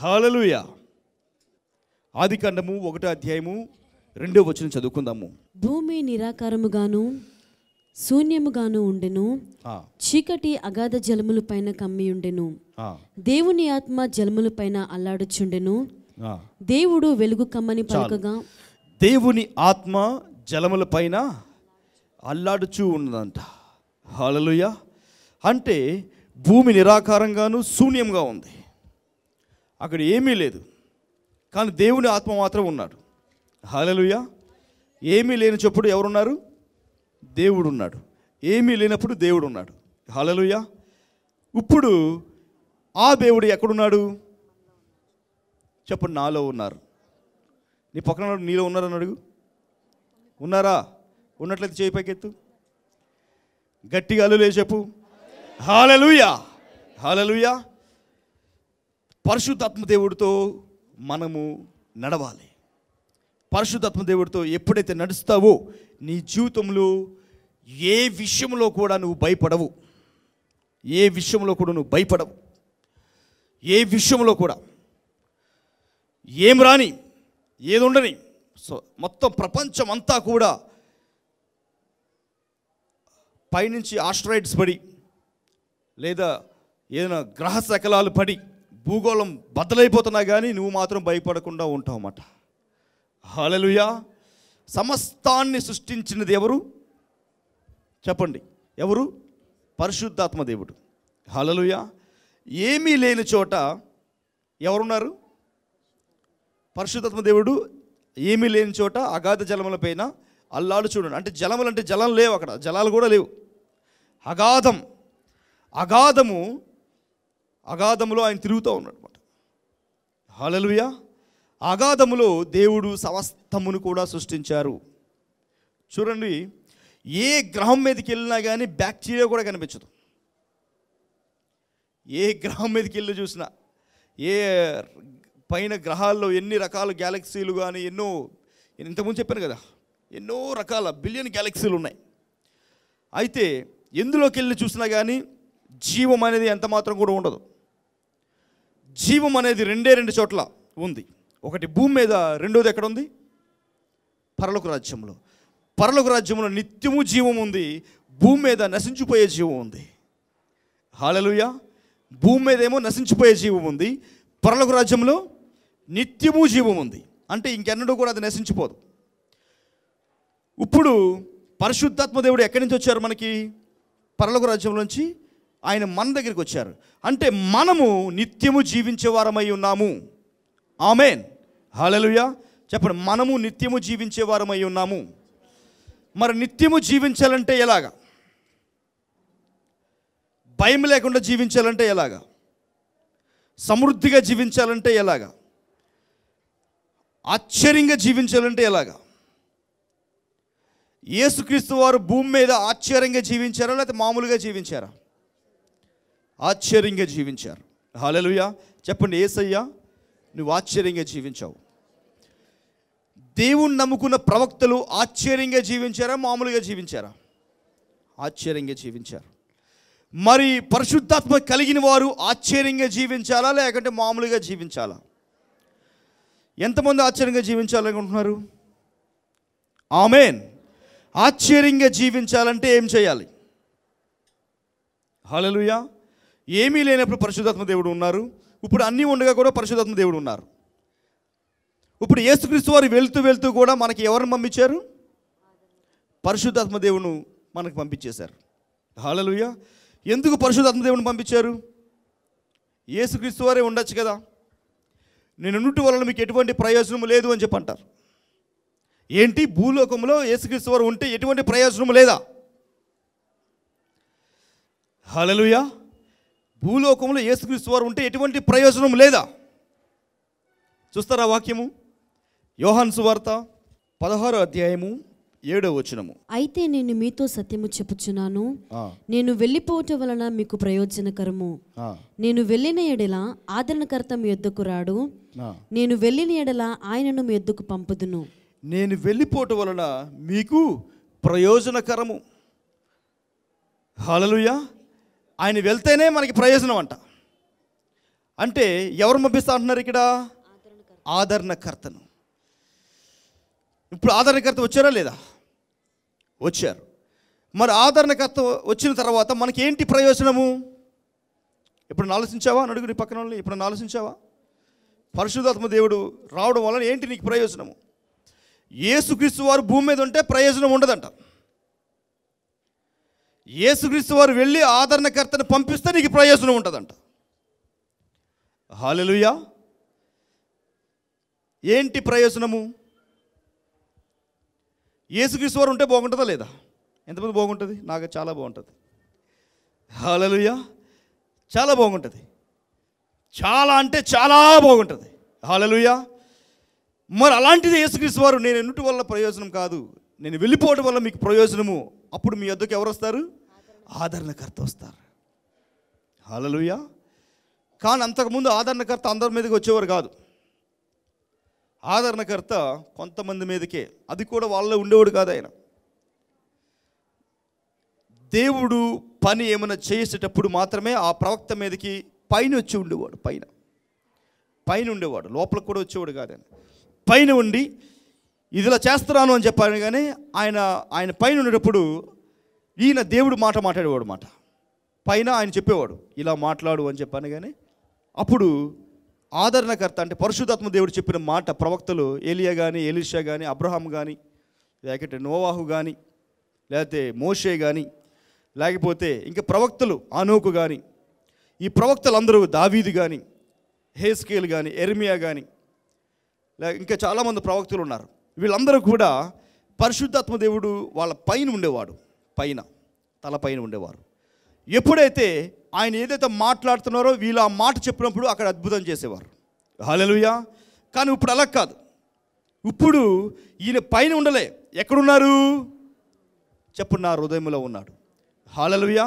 hallelujah ఆది కాండము ఒకటో అధ్యాయము రెండో వచ్చిన చదువుకుందాము భూమి నిరాకారముగాను శూన్యముగాను ఉండెను చీకటి అగాధ జలముల పైన కమ్మి ఉండెను దేవుని ఆత్మ జలముల పైన అల్లాడుచుండెను దేవుడు వెలుగు కమ్మని పలుకగా దేవుని ఆత్మ జలముల పైన అల్లాడుచూ ఉన్నదంట హాలలుయ అంటే భూమి నిరాకారంగాను శూన్యంగా ఉంది అక్కడ ఏమీ లేదు కానీ దేవుని ఆత్మ మాత్రం ఉన్నాడు హాలలుయ ఏమీ లేని చెప్పుడు ఎవరున్నారు దేవుడు ఉన్నాడు ఏమీ లేనప్పుడు దేవుడు ఉన్నాడు హాలలుయ ఇప్పుడు ఆ దేవుడు ఎక్కడున్నాడు చెప్పండి నాలో ఉన్నారు నీ పక్కన నీలో ఉన్నారని అడుగు ఉన్నారా ఉన్నట్లయితే చేయి పైకెత్తు గట్టిగా అల్లులే చెప్పు హాలలుయా హాలలుయా పరిశుద్ధాత్మ దేవుడితో మనము నడవాలి పరిశుద్ధాత్మ దేవుడితో ఎప్పుడైతే నడుస్తావో నీ జీవితంలో ఏ విషయంలో కూడా నువ్వు భయపడవు ఏ విషయంలో కూడా నువ్వు భయపడవు ఏ విషయంలో కూడా ఏం రాని ఏది ఉండని సో మొత్తం ప్రపంచం అంతా కూడా పైనుంచి ఆస్ట్రాయిడ్స్ పడి లేదా ఏదైనా గ్రహ శకలాలు పడి భూగోళం బద్దలైపోతున్నా కానీ నువ్వు మాత్రం భయపడకుండా ఉంటావు అన్నమాట హలలుయా సమస్తాన్ని సృష్టించినది ఎవరు చెప్పండి ఎవరు పరిశుద్ధాత్మ దేవుడు హాలలుయా ఏమీ లేని చోట ఎవరున్నారు పరిశుద్ధాత్మ దేవుడు ఏమీ లేని చోట అగాధ జలముల పైన అల్లాడు చూడండి అంటే జలములు అంటే జలం లేవు అక్కడ జలాలు కూడా లేవు అగాధం అగాధము అగాధములో ఆయన తిరుగుతూ ఉన్నాడనమాట హలలుయ అగాధములో దేవుడు సమస్తమును కూడా సృష్టించారు చూడండి ఏ గ్రహం మీదకి వెళ్ళినా కానీ బ్యాక్టీరియా కూడా కనిపించదు ఏ గ్రహం మీదకి వెళ్ళి చూసినా ఏ పైన గ్రహాల్లో ఎన్ని రకాల గ్యాలక్సీలు కానీ ఎన్నో ఇంతకుముందు చెప్పాను కదా ఎన్నో రకాల బిలియన్ గ్యాలక్సీలు ఉన్నాయి అయితే ఎందులోకి వెళ్ళి చూసినా కానీ జీవం అనేది ఎంత మాత్రం కూడా ఉండదు జీవం అనేది రెండే రెండు చోట్ల ఉంది ఒకటి భూమి మీద రెండోది ఎక్కడ ఉంది పరలోక రాజ్యంలో పరలోక రాజ్యంలో నిత్యము జీవం ఉంది భూమి మీద నశించిపోయే జీవం ఉంది హాలలుయ భూమి మీద ఏమో నశించిపోయే జీవం ఉంది పరలోక రాజ్యంలో నిత్యము జీవం ఉంది అంటే ఇంకెన్నడూ కూడా అది నశించిపోదు ఇప్పుడు పరిశుద్ధాత్మ దేవుడు ఎక్కడి నుంచి వచ్చారు మనకి పరలోక రాజ్యంలోంచి ఆయన మన దగ్గరికి వచ్చారు అంటే మనము నిత్యము జీవించేవారమై ఉన్నాము ఆమెన్ హాలలుయా చెప్పండి మనము నిత్యము జీవించేవారమై ఉన్నాము మరి నిత్యము జీవించాలంటే ఎలాగ భయం లేకుండా జీవించాలంటే ఎలాగ సమృద్ధిగా జీవించాలంటే ఎలాగ ఆశ్చర్యంగా జీవించాలంటే ఎలాగా యేసుక్రీస్తు వారు భూమి మీద ఆశ్చర్యంగా జీవించారా లేకపోతే మామూలుగా జీవించారా ఆశ్చర్యంగా జీవించారు హాలలుయా చెప్పండి ఏసయ్యా నువ్వు ఆశ్చర్యంగా జీవించావు దేవుణ్ణి నమ్ముకున్న ప్రవక్తలు ఆశ్చర్యంగా జీవించారా మామూలుగా జీవించారా ఆశ్చర్యంగా జీవించారు మరి పరిశుద్ధాత్మ కలిగిన వారు ఆశ్చర్యంగా జీవించాలా లేకుంటే మామూలుగా జీవించాలా ఎంతమంది ఆశ్చర్యంగా జీవించాలనుకుంటున్నారు ఆమెన్ ఆశ్చర్యంగా జీవించాలంటే ఏం చేయాలి హలలుయా ఏమీ లేనప్పుడు పరిశుధాత్మ దేవుడు ఉన్నారు ఇప్పుడు అన్నీ ఉండగా కూడా పరిశుధాత్మ దేవుడు ఉన్నారు ఇప్పుడు ఏసుక్రీస్తు వారు వెళ్తూ వెళ్తూ కూడా మనకి ఎవరిని పంపించారు పరిశుద్ధాత్మ దేవుడు మనకు పంపించేశారు హాలలుయ్య ఎందుకు పరిశుధాత్మ దేవుని పంపించారు ఏసుక్రీస్తు వారే ఉండొచ్చు కదా నేను నుండి వలన మీకు ఎటువంటి ప్రయోజనం లేదు అని చెప్పి అంటారు ఏంటి భూలోకంలో ఏసుక్రీస్తు వారు ఉంటే ఎటువంటి ప్రయోజనం లేదా హలలుయా భూలోకంలో ఏసుక్రీస్తు వారు ఉంటే ఎటువంటి ప్రయోజనం లేదా చూస్తారా వాక్యము యోహన్ సువార్త పదహారో అధ్యాయము ఏడో వచనము అయితే నేను మీతో సత్యము చెప్పుచున్నాను నేను వెళ్ళిపోవటం వలన మీకు ప్రయోజనకరము నేను వెళ్ళిన ఎడల ఆదరణకర్త మీ ఎద్దుకు రాడు నేను వెళ్ళిన ఎడల ఆయనను మీ ఎద్దుకు పంపుదును నేను వెళ్ళిపోవటం వలన మీకు ప్రయోజనకరము హాలలుయా ఆయన వెళ్తేనే మనకి ప్రయోజనం అంట అంటే ఎవరు పంపిస్తా అంటున్నారు ఇక్కడ ఆదరణకర్తను ఇప్పుడు ఆదరణకర్త వచ్చారా లేదా వచ్చారు మరి ఆదరణకర్త వచ్చిన తర్వాత మనకి ఏంటి ప్రయోజనము ఇప్పుడు ఆలోచించావా అని నీ పక్కన వాళ్ళని ఇప్పుడు ఆలోచించావా పరిశుధాత్మ దేవుడు రావడం వలన ఏంటి నీకు ప్రయోజనము ఏసుక్రీస్తు వారు భూమి మీద ఉంటే ప్రయోజనం ఉండదంట యేసుక్రీస్తు వారు వెళ్ళి ఆదరణకర్తను పంపిస్తే నీకు ప్రయోజనం ఉంటుందంట హాలెలుయా ఏంటి ప్రయోజనము యేసుక్రీస్తు వారు ఉంటే బాగుంటుందా లేదా ఎంతమంది బాగుంటుంది నాకు చాలా బాగుంటుంది హాలలుయా చాలా బాగుంటుంది చాలా అంటే చాలా బాగుంటుంది హాలలుయా మరి అలాంటిది యేసుక్రీస్తు వారు నేను ఎన్నిటి వల్ల ప్రయోజనం కాదు నేను వెళ్ళిపోవడం వల్ల మీకు ప్రయోజనము అప్పుడు మీ వద్దకు ఎవరు వస్తారు ఆదరణకర్త వస్తారు హలలుయా కానీ అంతకుముందు ఆదరణకర్త అందరి మీదకి వచ్చేవారు కాదు ఆదరణకర్త కొంతమంది మీదకే అది కూడా వాళ్ళలో ఉండేవాడు కాదు ఆయన దేవుడు పని ఏమైనా చేసేటప్పుడు మాత్రమే ఆ ప్రవక్త మీదకి పైన వచ్చి ఉండేవాడు పైన పైన ఉండేవాడు లోపల కూడా వచ్చేవాడు కాదని పైన ఉండి ఇదిలా చేస్తున్నాను అని చెప్పాను కానీ ఆయన ఆయన పైన ఉండేటప్పుడు ఈయన దేవుడు మాట మాట్లాడేవాడు మాట పైన ఆయన చెప్పేవాడు ఇలా మాట్లాడు అని చెప్పాను కానీ అప్పుడు ఆదరణకర్త అంటే పరిశుధాత్మ దేవుడు చెప్పిన మాట ప్రవక్తలు ఏలియా కానీ ఎలిషా కానీ అబ్రహాం కానీ లేకపోతే నోవాహు కానీ లేకపోతే మోషే కానీ లేకపోతే ఇంకా ప్రవక్తలు అనోకు కానీ ఈ ప్రవక్తలందరూ దావీది కానీ హేస్కేల్ కానీ ఎర్మియా కానీ ఇంకా చాలామంది ప్రవక్తలు ఉన్నారు వీళ్ళందరూ కూడా పరిశుద్ధాత్మ దేవుడు వాళ్ళ పైన ఉండేవాడు పైన తల పైన ఉండేవారు ఎప్పుడైతే ఆయన ఏదైతే మాట్లాడుతున్నారో వీళ్ళు ఆ మాట చెప్పినప్పుడు అక్కడ అద్భుతం చేసేవారు హాలెలుయా కానీ ఇప్పుడు అలా కాదు ఇప్పుడు ఈయన పైన ఉండలే ఎక్కడున్నారు చెప్పు నా హృదయంలో ఉన్నాడు హాలలుయా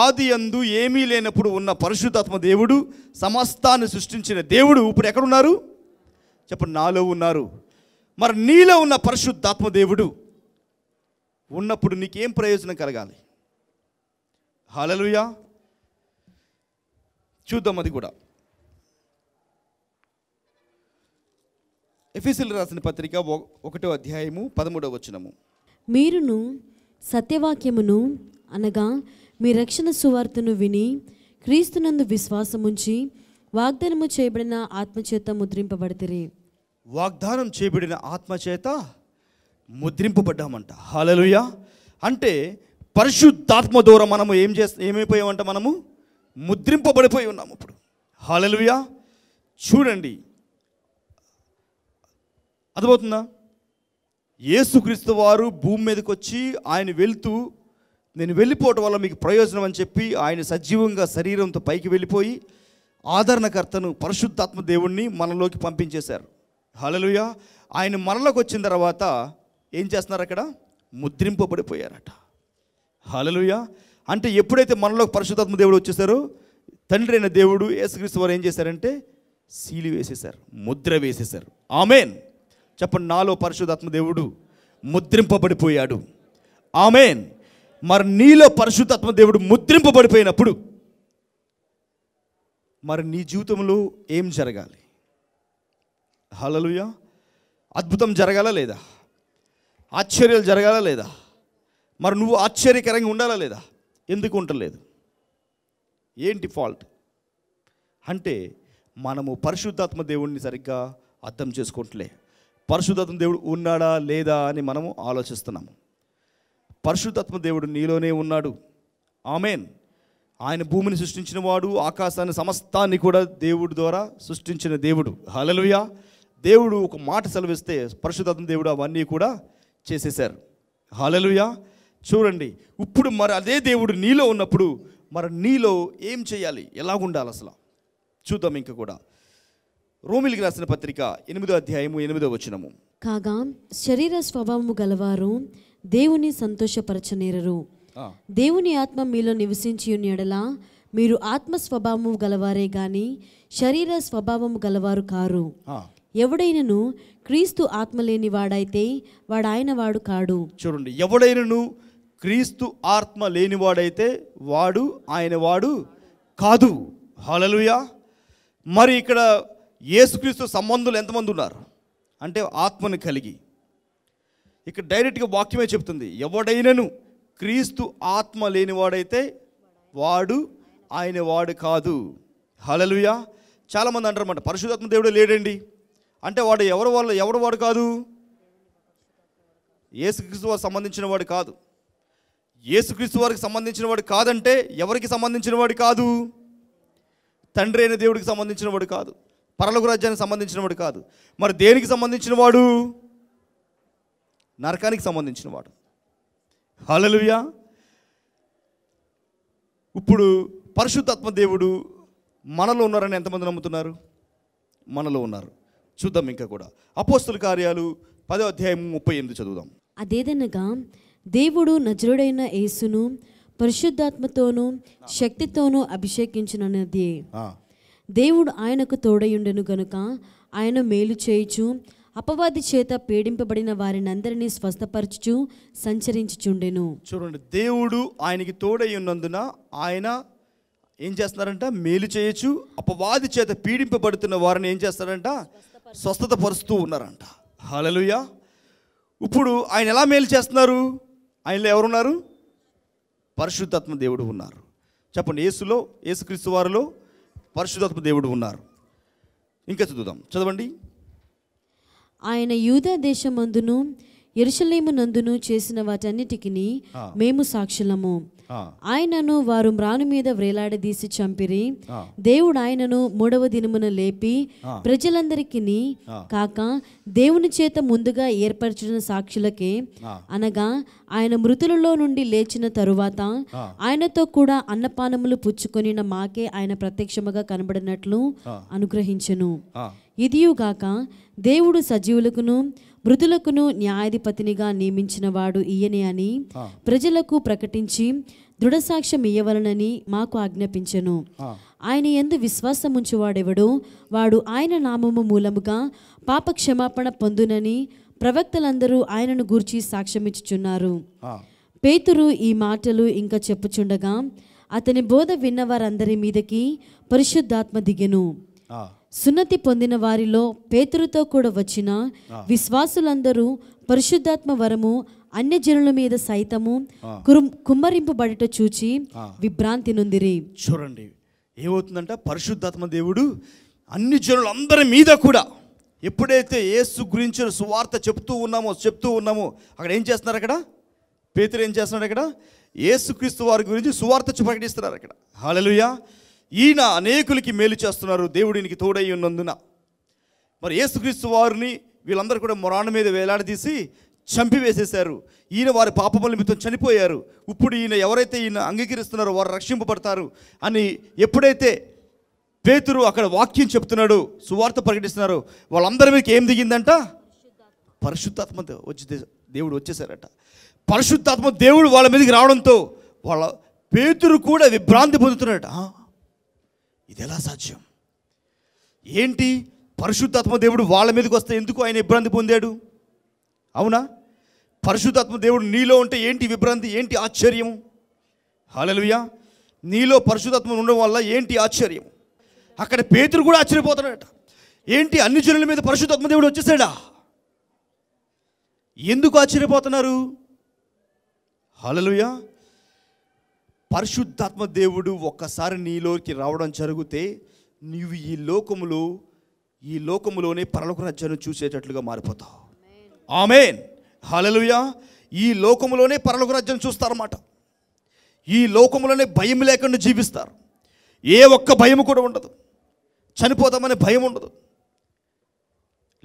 ఆది అందు ఏమీ లేనప్పుడు ఉన్న పరిశుద్ధాత్మ దేవుడు సమస్తాన్ని సృష్టించిన దేవుడు ఇప్పుడు ఎక్కడున్నారు చెప్పండి నాలో ఉన్నారు మరి నీలో ఉన్న పరిశుద్ధాత్మ దేవుడు ఉన్నప్పుడు నీకేం ప్రయోజనం కలగాలి హాలలుయా చూద్దాం అది కూడా ఎఫీసీలు రాసిన పత్రిక ఒకటో అధ్యాయము పదమూడవ వచనము మీరును సత్యవాక్యమును అనగా మీ రక్షణ సువార్తను విని క్రీస్తునందు విశ్వాసముంచి వాగ్దానము చేయబడిన ఆత్మచేత ముద్రింపబడితే వాగ్దానం చేయబడిన ఆత్మచేత ముద్రింపబడ్డామంట హాలలుయ అంటే పరిశుద్ధాత్మ ద్వారా మనము ఏం చేస్త ఏమైపోయామంట మనము ముద్రింపబడిపోయి ఉన్నాము ఇప్పుడు హాలలుయ చూడండి అర్థమవుతుందా యేసుక్రీస్తు వారు భూమి మీదకి వచ్చి ఆయన వెళుతూ నేను వెళ్ళిపోవటం వల్ల మీకు ప్రయోజనం అని చెప్పి ఆయన సజీవంగా శరీరంతో పైకి వెళ్ళిపోయి ఆదరణకర్తను పరిశుద్ధాత్మ దేవుణ్ణి మనలోకి పంపించేశారు హలలుయ ఆయన మరలకు వచ్చిన తర్వాత ఏం చేస్తున్నారు అక్కడ ముద్రింపబడిపోయారట హలలుయ అంటే ఎప్పుడైతే మనలోకి పరిశుధాత్మ దేవుడు వచ్చేసారో తండ్రి అయిన దేవుడు యేసుక్రీస్తు వారు ఏం చేశారంటే సీలు వేసేశారు ముద్ర వేసేశారు ఆమెన్ చెప్పండి నాలో పరశుదాత్మ దేవుడు ముద్రింపబడిపోయాడు ఆమెన్ మరి నీలో పరిశుద్ధాత్మ దేవుడు ముద్రింపబడిపోయినప్పుడు మరి నీ జీవితంలో ఏం జరగాలి హలలుయ అద్భుతం జరగాల లేదా ఆశ్చర్యాలు జరగాల లేదా మరి నువ్వు ఆశ్చర్యకరంగా ఉండాలా లేదా ఎందుకు ఉండలేదు ఏంటి ఫాల్ట్ అంటే మనము పరిశుద్ధాత్మ దేవుడిని సరిగ్గా అర్థం చేసుకుంటలే పరిశుద్ధాత్మ దేవుడు ఉన్నాడా లేదా అని మనము ఆలోచిస్తున్నాము పరిశుద్ధాత్మ దేవుడు నీలోనే ఉన్నాడు ఆమెన్ ఆయన భూమిని సృష్టించిన వాడు ఆకాశాన్ని సమస్తాన్ని కూడా దేవుడి ద్వారా సృష్టించిన దేవుడు హలలుయా దేవుడు ఒక మాట సెలవిస్తే పరిశుధాత్మ దేవుడు అవన్నీ కూడా చేసేసారు హాలలుయా చూడండి ఇప్పుడు మరి అదే దేవుడు నీలో ఉన్నప్పుడు మరి నీలో ఏం చేయాలి ఎలాగుండాలి అసలు చూద్దాం ఇంకా కూడా రోమిలికి రాసిన పత్రిక ఎనిమిదో అధ్యాయము ఎనిమిదో వచనము కాగా శరీర స్వభావము గలవారు దేవుని సంతోషపరచనేరరు దేవుని ఆత్మ మీలో నివసించి ఎడలా మీరు ఆత్మ స్వభావము గలవారే గాని శరీర స్వభావము గలవారు కారు ఎవడైనను క్రీస్తు ఆత్మ లేని వాడైతే వాడు ఆయన వాడు కాడు చూడండి ఎవడైనను క్రీస్తు ఆత్మ లేనివాడైతే వాడు ఆయన వాడు కాదు హలలుయా మరి ఇక్కడ యేసుక్రీస్తు సంబంధులు ఎంతమంది ఉన్నారు అంటే ఆత్మను కలిగి ఇక్కడ డైరెక్ట్గా వాక్యమే చెప్తుంది ఎవడైనను క్రీస్తు ఆత్మ లేనివాడైతే వాడు ఆయన వాడు కాదు హలలుయా చాలామంది అంటారన్నమాట పరిశుధాత్మ దేవుడు లేడండి అంటే వాడు ఎవరి వాళ్ళు ఎవడు వాడు కాదు ఏసుక్రీస్తు వారికి సంబంధించిన వాడు కాదు ఏసుక్రీస్తు వారికి సంబంధించిన వాడు కాదంటే ఎవరికి సంబంధించిన వాడు కాదు తండ్రి అయిన దేవుడికి సంబంధించిన వాడు కాదు పరలోక రాజ్యానికి సంబంధించిన వాడు కాదు మరి దేనికి సంబంధించిన వాడు నరకానికి సంబంధించిన వాడు హలలుయా ఇప్పుడు పరిశుద్ధాత్మ దేవుడు మనలో ఉన్నారని ఎంతమంది నమ్ముతున్నారు మనలో ఉన్నారు చూద్దాం ఇంకా కూడా అపోస్తుల కార్యాలు పదో అధ్యాయం ముప్పై ఎనిమిది చదువుదాం అదేదనగా దేవుడు నజరుడైన యేసును పరిశుద్ధాత్మతోను శక్తితోనూ అభిషేకించిన దేవుడు ఆయనకు తోడయుండెను గనుక ఆయన మేలు చేయుచు అపవాది చేత పీడింపబడిన వారిని అందరినీ స్వస్థపరచుచు సంచరించుచుండెను చూడండి దేవుడు ఆయనకి తోడై ఉన్నందున ఆయన ఏం చేస్తున్నారంట మేలు చేయొచ్చు అపవాది చేత పీడింపబడుతున్న వారిని ఏం చేస్తారంట స్వస్థత పరుస్తూ ఉన్నారంట హలలుయ ఇప్పుడు ఆయన ఎలా మేలు చేస్తున్నారు ఆయనలో ఎవరున్నారు పరిశుద్ధాత్మ దేవుడు ఉన్నారు చెప్పండి యేసులో యేసుక్రీస్తు వారిలో పరిశుద్ధాత్మ దేవుడు ఉన్నారు ఇంకా చదువుదాం చదవండి ఆయన యూదా దేశమందును ఎరుసలేము నందును చేసిన వాటన్నిటికీ మేము సాక్షులము ఆయనను వారు మ్రాను మీద వ్రేలాడదీసి చంపిరి దేవుడు ఆయనను మూడవ దినమున లేపి ప్రజలందరికీ కాక దేవుని చేత ముందుగా ఏర్పరచిన సాక్షులకే అనగా ఆయన మృతులలో నుండి లేచిన తరువాత ఆయనతో కూడా అన్నపానములు పుచ్చుకొని మాకే ఆయన ప్రత్యక్షముగా కనబడినట్లు అనుగ్రహించను ఇదియుగాక దేవుడు సజీవులకును మృతులకును న్యాయాధిపతినిగా నియమించిన వాడు ఈయనే అని ప్రజలకు ప్రకటించి దృఢసాక్ష్యం ఇయ్యవలనని మాకు ఆజ్ఞాపించను ఆయన ఎందు విశ్వాసం ఉంచువాడెవడు వాడు ఆయన నామము మూలముగా పాప క్షమాపణ పొందునని ప్రవక్తలందరూ ఆయనను గూర్చి సాక్ష్యమిచ్చుచున్నారు పేతురు ఈ మాటలు ఇంకా చెప్పుచుండగా అతని బోధ విన్నవారందరి మీదకి పరిశుద్ధాత్మ దిగెను సున్నతి పొందిన వారిలో పేతురుతో కూడా వచ్చిన విశ్వాసులందరూ పరిశుద్ధాత్మ వరము జనుల మీద సైతము కుమ్మరింపబడట చూచి విభ్రాంతి నుందిరి చూడండి ఏమవుతుందంట పరిశుద్ధాత్మ దేవుడు అన్ని జనులందరి మీద కూడా ఎప్పుడైతే ఏసు గురించి సువార్త చెప్తూ ఉన్నామో చెప్తూ ఉన్నామో అక్కడ ఏం చేస్తున్నారు అక్కడ పేతురు ఏం చేస్తున్నాడు అక్కడ ఏసుక్రీస్తు వారి గురించి సువార్త ప్రకటిస్తున్నారు అక్కడ హాలలుయా ఈయన అనేకులకి మేలు చేస్తున్నారు దేవుడినికి తోడై ఉన్నందున మరి యేసుక్రీస్తు వారిని వీళ్ళందరూ కూడా మొరాణ మీద వేలాడదీసి చంపివేసేశారు ఈయన వారి పాపముల నిమిత్తం చనిపోయారు ఇప్పుడు ఈయన ఎవరైతే ఈయన అంగీకరిస్తున్నారో వారు రక్షింపబడతారు అని ఎప్పుడైతే పేతురు అక్కడ వాక్యం చెప్తున్నాడు సువార్త ప్రకటిస్తున్నారు వాళ్ళందరి మీకు ఏం దిగిందంట పరిశుద్ధాత్మ వచ్చి దేవుడు వచ్చేసారట పరిశుద్ధాత్మ దేవుడు వాళ్ళ మీదకి రావడంతో వాళ్ళ పేతురు కూడా విభ్రాంతి పొందుతున్నాడట ఇది ఎలా సాధ్యం ఏంటి పరిశుద్ధాత్మ దేవుడు వాళ్ళ మీదకి వస్తే ఎందుకు ఆయన ఇబ్బంది పొందాడు అవునా పరిశుద్ధాత్మ దేవుడు నీలో ఉంటే ఏంటి విభ్రాంతి ఏంటి ఆశ్చర్యం హాలలుయా నీలో పరిశుధాత్మ ఉండడం వల్ల ఏంటి ఆశ్చర్యం అక్కడ పేతురు కూడా ఆశ్చర్యపోతాడట ఏంటి అన్ని జనుల మీద పరిశుద్ధాత్మ దేవుడు వచ్చేసాడా ఎందుకు ఆశ్చర్యపోతున్నారు హాలలుయా పరిశుద్ధాత్మ దేవుడు ఒక్కసారి నీలోకి రావడం జరిగితే నీవు ఈ లోకములో ఈ లోకములోనే పరలోక రాజ్యాన్ని చూసేటట్లుగా మారిపోతావు ఆమెన్ హలలుయా ఈ లోకములోనే పరలోక రాజ్యాన్ని చూస్తారన్నమాట ఈ లోకములోనే భయం లేకుండా జీవిస్తారు ఏ ఒక్క భయం కూడా ఉండదు చనిపోతామనే భయం ఉండదు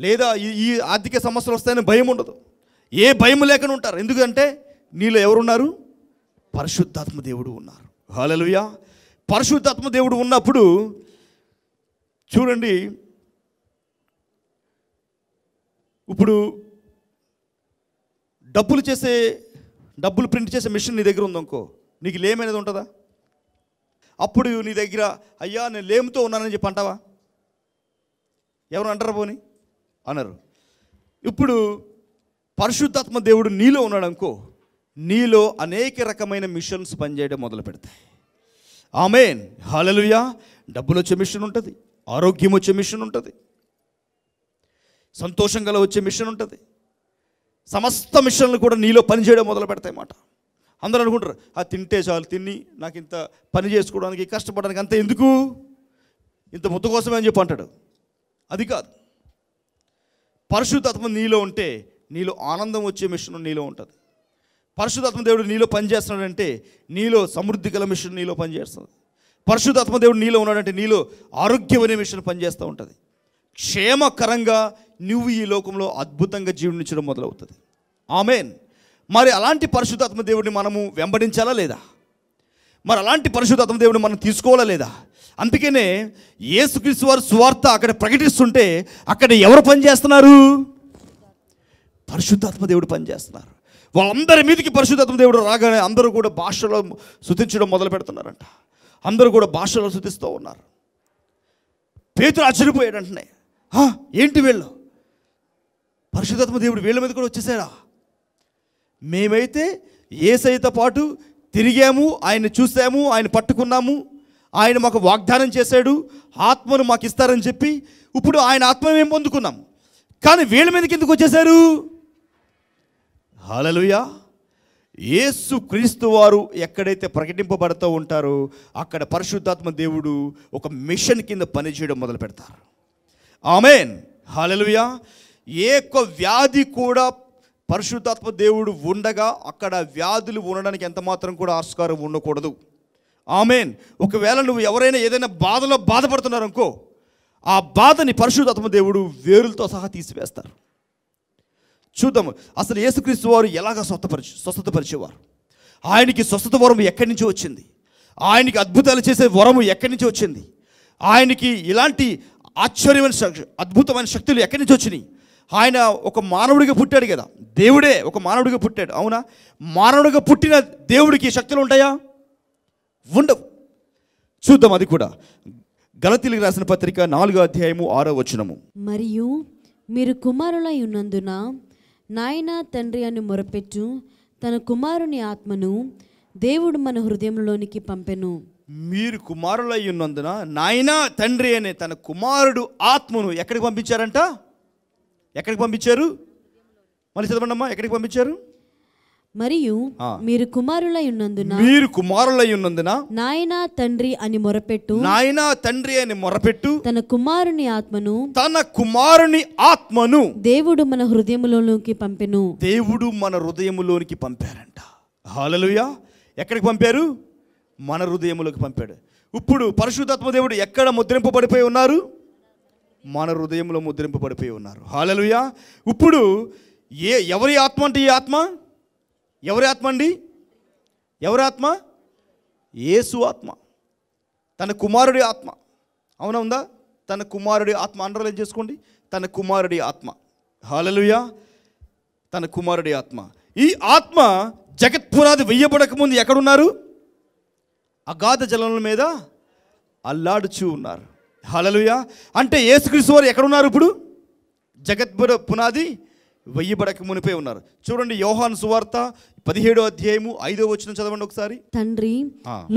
లేదా ఈ ఆర్థిక సమస్యలు వస్తాయనే భయం ఉండదు ఏ భయం లేకుండా ఉంటారు ఎందుకంటే నీళ్ళు ఎవరున్నారు పరిశుద్ధాత్మ దేవుడు ఉన్నారు హాలలుయ పరిశుద్ధాత్మ దేవుడు ఉన్నప్పుడు చూడండి ఇప్పుడు డబ్బులు చేసే డబ్బులు ప్రింట్ చేసే మిషన్ నీ దగ్గర ఉందనుకో నీకు లేమనేది ఉంటుందా అప్పుడు నీ దగ్గర అయ్యా నేను లేముతో ఉన్నానని చెప్పి అంటావా ఎవరు అంటారు పోని అన్నారు ఇప్పుడు పరిశుద్ధాత్మ దేవుడు నీలో ఉన్నాడు అనుకో నీలో అనేక రకమైన మిషన్స్ పనిచేయడం మొదలు పెడతాయి ఆమెన్ హాలలుయా డబ్బులు వచ్చే మిషన్ ఉంటుంది ఆరోగ్యం వచ్చే మిషన్ ఉంటుంది సంతోషం గల వచ్చే మిషన్ ఉంటుంది సమస్త మిషన్లు కూడా నీలో పనిచేయడం మొదలు పెడతాయి మాట అందరూ అనుకుంటారు ఆ తింటే చాలు తిని నాకు ఇంత పని చేసుకోవడానికి కష్టపడడానికి అంత ఎందుకు ఇంత ముద్ద కోసమే అని చెప్పి అంటాడు అది కాదు పరిశుద్ధాత్మ నీలో ఉంటే నీలో ఆనందం వచ్చే మిషన్ నీలో ఉంటుంది పరిశుధాత్మ దేవుడు నీలో పనిచేస్తున్నాడంటే నీలో సమృద్ధి గల మిషన్ నీలో పనిచేస్తుంది పరిశుధాత్మ దేవుడు నీలో ఉన్నాడంటే నీలో ఆరోగ్యం అనే మిషన్ పనిచేస్తూ ఉంటుంది క్షేమకరంగా నువ్వు ఈ లోకంలో అద్భుతంగా జీవించడం మొదలవుతుంది ఆమెన్ మరి అలాంటి పరిశుద్ధాత్మ దేవుడిని మనము వెంబడించాలా లేదా మరి అలాంటి పరిశుధాత్మ దేవుడిని మనం తీసుకోవాలా లేదా అందుకనే ఏసుక్రీస్తు వారి సువార్త అక్కడ ప్రకటిస్తుంటే అక్కడ ఎవరు పనిచేస్తున్నారు పరిశుద్ధాత్మ దేవుడు పనిచేస్తున్నారు వాళ్ళందరి మీదకి పరిశుద్ధత్వం దేవుడు రాగానే అందరూ కూడా భాషలో శుతించడం మొదలు పెడుతున్నారంట అందరూ కూడా భాషలో శుతిస్తూ ఉన్నారు పేతులు ఆశ్చర్యపోయాడు అంటనే ఏంటి వీళ్ళు పరిశుద్ధత్మ దేవుడు వీళ్ళ మీద కూడా వచ్చేసాడా మేమైతే ఏసైతో పాటు తిరిగాము ఆయన చూసాము ఆయన పట్టుకున్నాము ఆయన మాకు వాగ్దానం చేశాడు ఆత్మను మాకు ఇస్తారని చెప్పి ఇప్పుడు ఆయన ఆత్మ మేము పొందుకున్నాము కానీ వీళ్ళ మీదకి ఎందుకు వచ్చేసారు హాలలుయా ఏసు క్రీస్తు వారు ఎక్కడైతే ప్రకటింపబడుతూ ఉంటారో అక్కడ పరిశుద్ధాత్మ దేవుడు ఒక మిషన్ కింద పనిచేయడం మొదలు పెడతారు ఆమెన్ హాలలుయా ఏ ఒక్క వ్యాధి కూడా పరిశుద్ధాత్మ దేవుడు ఉండగా అక్కడ వ్యాధులు ఉండడానికి ఎంతమాత్రం కూడా ఆస్కారం ఉండకూడదు ఆమెన్ ఒకవేళ నువ్వు ఎవరైనా ఏదైనా బాధలో బాధపడుతున్నారనుకో ఆ బాధని పరిశుద్ధాత్మ దేవుడు వేరులతో సహా తీసివేస్తారు చూద్దాము అసలు యేసుక్రీస్తు వారు ఎలాగ స్వస్థత స్వస్థతపరిచేవారు ఆయనకి స్వస్థత వరం ఎక్కడి నుంచి వచ్చింది ఆయనకి అద్భుతాలు చేసే వరము ఎక్కడి నుంచి వచ్చింది ఆయనకి ఇలాంటి ఆశ్చర్యమైన అద్భుతమైన శక్తులు ఎక్కడి నుంచి వచ్చినాయి ఆయన ఒక మానవుడిగా పుట్టాడు కదా దేవుడే ఒక మానవుడిగా పుట్టాడు అవునా మానవుడిగా పుట్టిన దేవుడికి శక్తులు ఉంటాయా ఉండవు చూద్దాం అది కూడా గలతీలకు రాసిన పత్రిక నాలుగో అధ్యాయము ఆరో వచనము మరియు మీరు కుమారులై ఉన్నందున నాయన తండ్రి అని మొరపెట్టు తన కుమారుని ఆత్మను దేవుడు మన హృదయంలోనికి పంపెను మీరు అయి ఉన్నందున నాయన తండ్రి అనే తన కుమారుడు ఆత్మను ఎక్కడికి పంపించారంట ఎక్కడికి పంపించారు మళ్ళీ చదవండమ్మా ఎక్కడికి పంపించారు మరియు మీరు కుమారులై ఉన్నందున మీరు కుమారులై ఉన్నందున నాయనా తండ్రి అని మొరపెట్టు నాయనా తండ్రి అని మొరపెట్టు తన కుమారుని ఆత్మను తన కుమారుని ఆత్మను దేవుడు మన హృదయములోకి పంపెను దేవుడు మన హృదయములోనికి పంపారంట హాలలుయా ఎక్కడికి పంపారు మన హృదయములోకి పంపాడు ఇప్పుడు పరిశుద్ధాత్మ దేవుడు ఎక్కడ ముద్రింపబడిపోయి ఉన్నారు మన హృదయంలో ముద్రింపబడిపోయి ఉన్నారు హాలలుయా ఇప్పుడు ఏ ఎవరి ఆత్మ అంటే ఈ ఆత్మ ఎవరి ఆత్మ అండి ఎవరి ఆత్మ యేసు ఆత్మ తన కుమారుడి ఆత్మ అవునా ఉందా తన కుమారుడి ఆత్మ అండర్లైన్ చేసుకోండి తన కుమారుడి ఆత్మ హాలలుయా తన కుమారుడి ఆత్మ ఈ ఆత్మ జగత్ పునాది వెయ్యబడకముందు ఎక్కడున్నారు అగాధ జలముల మీద అల్లాడుచూ ఉన్నారు హలలుయా అంటే యేసుక్రీస్తు వారు ఎక్కడున్నారు ఇప్పుడు జగత్పుర పునాది వెయ్యబడక మునిపోయి ఉన్నారు చూడండి యోహాన్ సువార్త పదిహేడో అధ్యాయము ఐదో వచ్చిన చదవండి ఒకసారి తండ్రి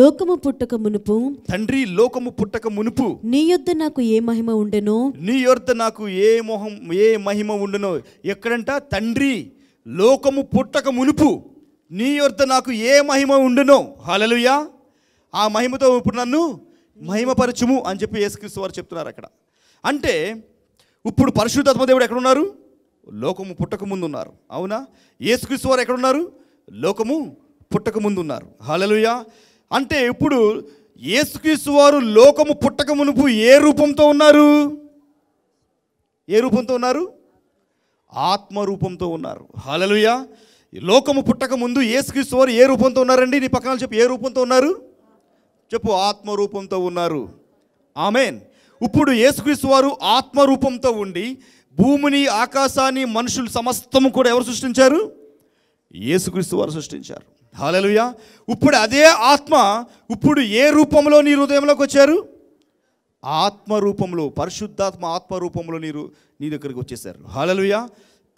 లోకము పుట్టక మునుపు తండ్రి లోకము పుట్టక మునుపు నీ యొద్ నాకు ఏ మహిమ ఉండెనో నీ యొద్ నాకు ఏ మొహం ఏ మహిమ ఉండెనో ఎక్కడంట తండ్రి లోకము పుట్టక మునుపు నీ యొద్ నాకు ఏ మహిమ ఉండెనో హలలుయా ఆ మహిమతో ఇప్పుడు నన్ను మహిమపరచుము అని చెప్పి యేసుక్రీస్తు వారు చెప్తున్నారు అక్కడ అంటే ఇప్పుడు పరిశుద్ధాత్మ దేవుడు ఎక్కడున్నారు లోకము పుట్టక ఉన్నారు అవునా ఏసుక్రీస్తు వారు ఎక్కడున్నారు లోకము పుట్టక ఉన్నారు హలలుయా అంటే ఇప్పుడు ఏసుక్రీస్తు వారు లోకము పుట్టక మునుపు ఏ రూపంతో ఉన్నారు ఏ రూపంతో ఉన్నారు ఆత్మరూపంతో ఉన్నారు హలలుయా లోకము పుట్టక ముందు ఏసుక్రీస్తు వారు ఏ రూపంతో ఉన్నారండి నీ పక్కన చెప్పు ఏ రూపంతో ఉన్నారు చెప్పు ఆత్మరూపంతో ఉన్నారు ఆమెన్ ఇప్పుడు ఏసుక్రీస్తు వారు ఆత్మరూపంతో ఉండి భూమిని ఆకాశాన్ని మనుషులు సమస్తము కూడా ఎవరు సృష్టించారు యేసుక్రీస్తు వారు సృష్టించారు హాలలుయా ఇప్పుడు అదే ఆత్మ ఇప్పుడు ఏ రూపంలో నీ హృదయంలోకి వచ్చారు ఆత్మరూపంలో పరిశుద్ధాత్మ ఆత్మ రూపంలో నీరు నీ దగ్గరికి వచ్చేసారు హాలలుయా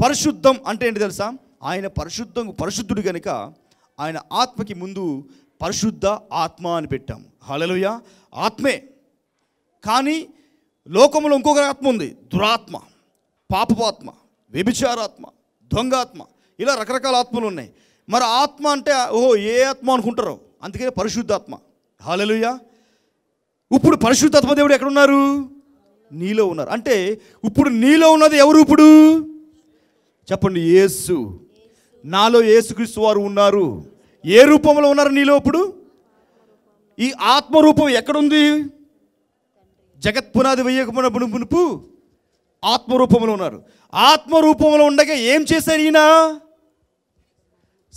పరిశుద్ధం అంటే ఏంటి తెలుసా ఆయన పరిశుద్ధం పరిశుద్ధుడు కనుక ఆయన ఆత్మకి ముందు పరిశుద్ధ ఆత్మ అని పెట్టాము హాలలుయ ఆత్మే కానీ లోకంలో ఇంకొక ఆత్మ ఉంది దురాత్మ పాపపాత్మ వ్యభిచారాత్మ దొంగాత్మ ఇలా రకరకాల ఆత్మలు ఉన్నాయి మరి ఆత్మ అంటే ఓహో ఏ ఆత్మ అనుకుంటారు అందుకనే పరిశుద్ధాత్మ హాలెలుయ ఇప్పుడు పరిశుద్ధాత్మ దేవుడు ఎక్కడున్నారు నీలో ఉన్నారు అంటే ఇప్పుడు నీలో ఉన్నది ఎవరు ఇప్పుడు చెప్పండి ఏసు నాలో ఏసుక్రీస్తు వారు ఉన్నారు ఏ రూపంలో ఉన్నారు నీలో ఇప్పుడు ఈ ఆత్మరూపం ఎక్కడుంది జగత్ పునాది వేయకపోయినప్పుడు మునుపు ఆత్మరూపంలో ఉన్నారు ఆత్మరూపంలో ఉండగా ఏం చేశారు ఈయన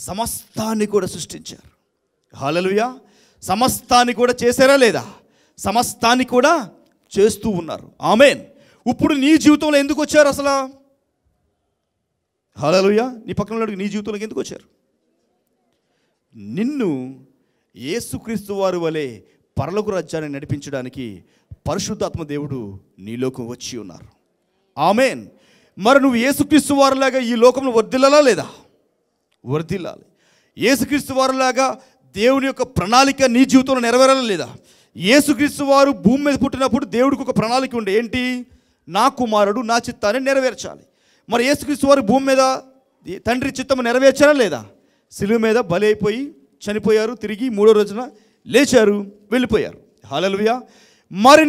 సమస్తాన్ని కూడా సృష్టించారు హాలలుయా సమస్తాన్ని కూడా చేశారా లేదా సమస్తాన్ని కూడా చేస్తూ ఉన్నారు ఆమెన్ ఇప్పుడు నీ జీవితంలో ఎందుకు వచ్చారు అసలు హాలలుయా నీ పక్కన నీ జీవితంలోకి ఎందుకు వచ్చారు నిన్ను ఏసుక్రీస్తు వారి వలె పరలోక రాజ్యాన్ని నడిపించడానికి పరిశుద్ధాత్మ దేవుడు నీలోకి వచ్చి ఉన్నారు ఆమెన్ మరి నువ్వు ఏసుక్రీస్తు వారిలాగా ఈ లోకంలో వర్ధిల్లాలా లేదా వర్ధిల్లాలి ఏసుక్రీస్తు వారిలాగా దేవుని యొక్క ప్రణాళిక నీ జీవితంలో నెరవేరాలా లేదా ఏసుక్రీస్తు వారు భూమి మీద పుట్టినప్పుడు దేవుడికి ఒక ప్రణాళిక ఉండే ఏంటి నా కుమారుడు నా చిత్తాన్ని నెరవేర్చాలి మరి ఏసుక్రీస్తు వారు భూమి మీద తండ్రి చిత్తము నెరవేర్చారా లేదా సిలువ మీద బలైపోయి చనిపోయారు తిరిగి మూడో రోజున లేచారు వెళ్ళిపోయారు హాలలుయా మరి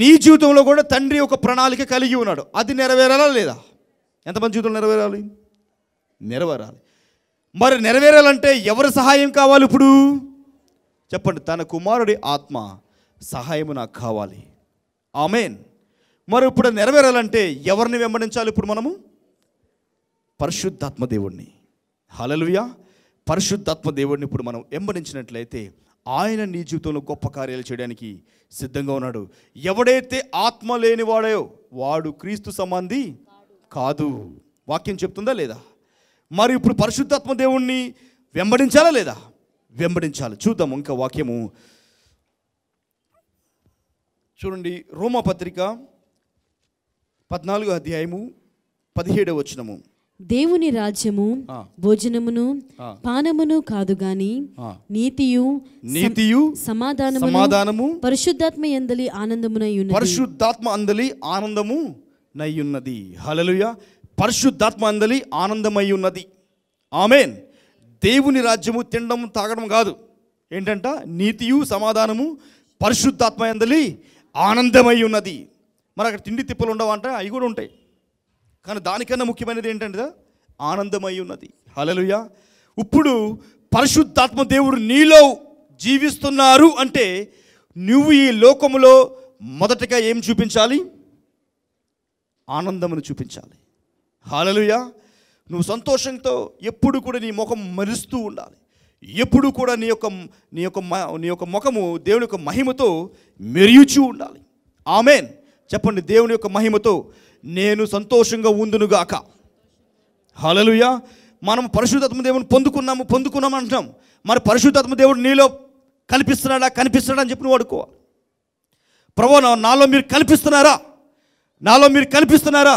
నీ జీవితంలో కూడా తండ్రి ఒక ప్రణాళిక కలిగి ఉన్నాడు అది నెరవేరాలా లేదా ఎంతమంది జీవితంలో నెరవేరాలి నెరవేరాలి మరి నెరవేరాలంటే ఎవరి సహాయం కావాలి ఇప్పుడు చెప్పండి తన కుమారుడి ఆత్మ సహాయము నాకు కావాలి ఆమెన్ మరి ఇప్పుడు నెరవేరాలంటే ఎవరిని వెంబడించాలి ఇప్పుడు మనము పరిశుద్ధాత్మ దేవుణ్ణి హలలుయా పరిశుద్ధాత్మ దేవుడిని ఇప్పుడు మనం వెంబడించినట్లయితే ఆయన నీ జీవితంలో గొప్ప కార్యాలు చేయడానికి సిద్ధంగా ఉన్నాడు ఎవడైతే ఆత్మ లేని వాడో వాడు క్రీస్తు సంబంధి కాదు వాక్యం చెప్తుందా లేదా మరి ఇప్పుడు పరిశుద్ధాత్మ దేవుణ్ణి వెంబడించాలా లేదా వెంబడించాలి చూద్దాం ఇంకా వాక్యము చూడండి రోమపత్రిక పద్నాలుగు అధ్యాయము పదిహేడవ వచనము దేవుని రాజ్యము భోజనమును పానమును కాదు గాని నీతియు నీతియు సమాధానము సమాధానము పరిశుద్ధాత్మ అందలి ఆనందమునై ఉన్నది పరిశుద్ధాత్మ అందలి ఆనందము నై ఉన్నది హలలుయ పరిశుద్ధాత్మ అందలి ఆనందమై ఉన్నది ఆమెన్ దేవుని రాజ్యము తినడం తాగడం కాదు ఏంటంట నీతియు సమాధానము పరిశుద్ధాత్మ అందలి ఆనందమై ఉన్నది మరి అక్కడ తిండి తిప్పలు ఉండవంటే అవి కూడా ఉంటాయి కానీ దానికన్నా ముఖ్యమైనది ఏంటంటే ఆనందమై ఉన్నది హలలుయ ఇప్పుడు పరిశుద్ధాత్మ దేవుడు నీలో జీవిస్తున్నారు అంటే నువ్వు ఈ లోకములో మొదటగా ఏం చూపించాలి ఆనందమును చూపించాలి హాలలుయ నువ్వు సంతోషంతో ఎప్పుడు కూడా నీ ముఖం మరుస్తూ ఉండాలి ఎప్పుడు కూడా నీ యొక్క నీ యొక్క నీ యొక్క ముఖము దేవుని యొక్క మహిమతో మెరుగుచూ ఉండాలి ఆమెన్ చెప్పండి దేవుని యొక్క మహిమతో నేను సంతోషంగా ఉందును గాక హలలుయ మనం పరిశుద్ధాత్మ దేవుని పొందుకున్నాము పొందుకున్నాము అంటున్నాం మరి పరిశుద్ధాత్మ దేవుడు నీలో కనిపిస్తున్నాడా కనిపిస్తున్నాడా అని చెప్పి నువ్వు ప్రభు నాలో మీరు కనిపిస్తున్నారా నాలో మీరు కనిపిస్తున్నారా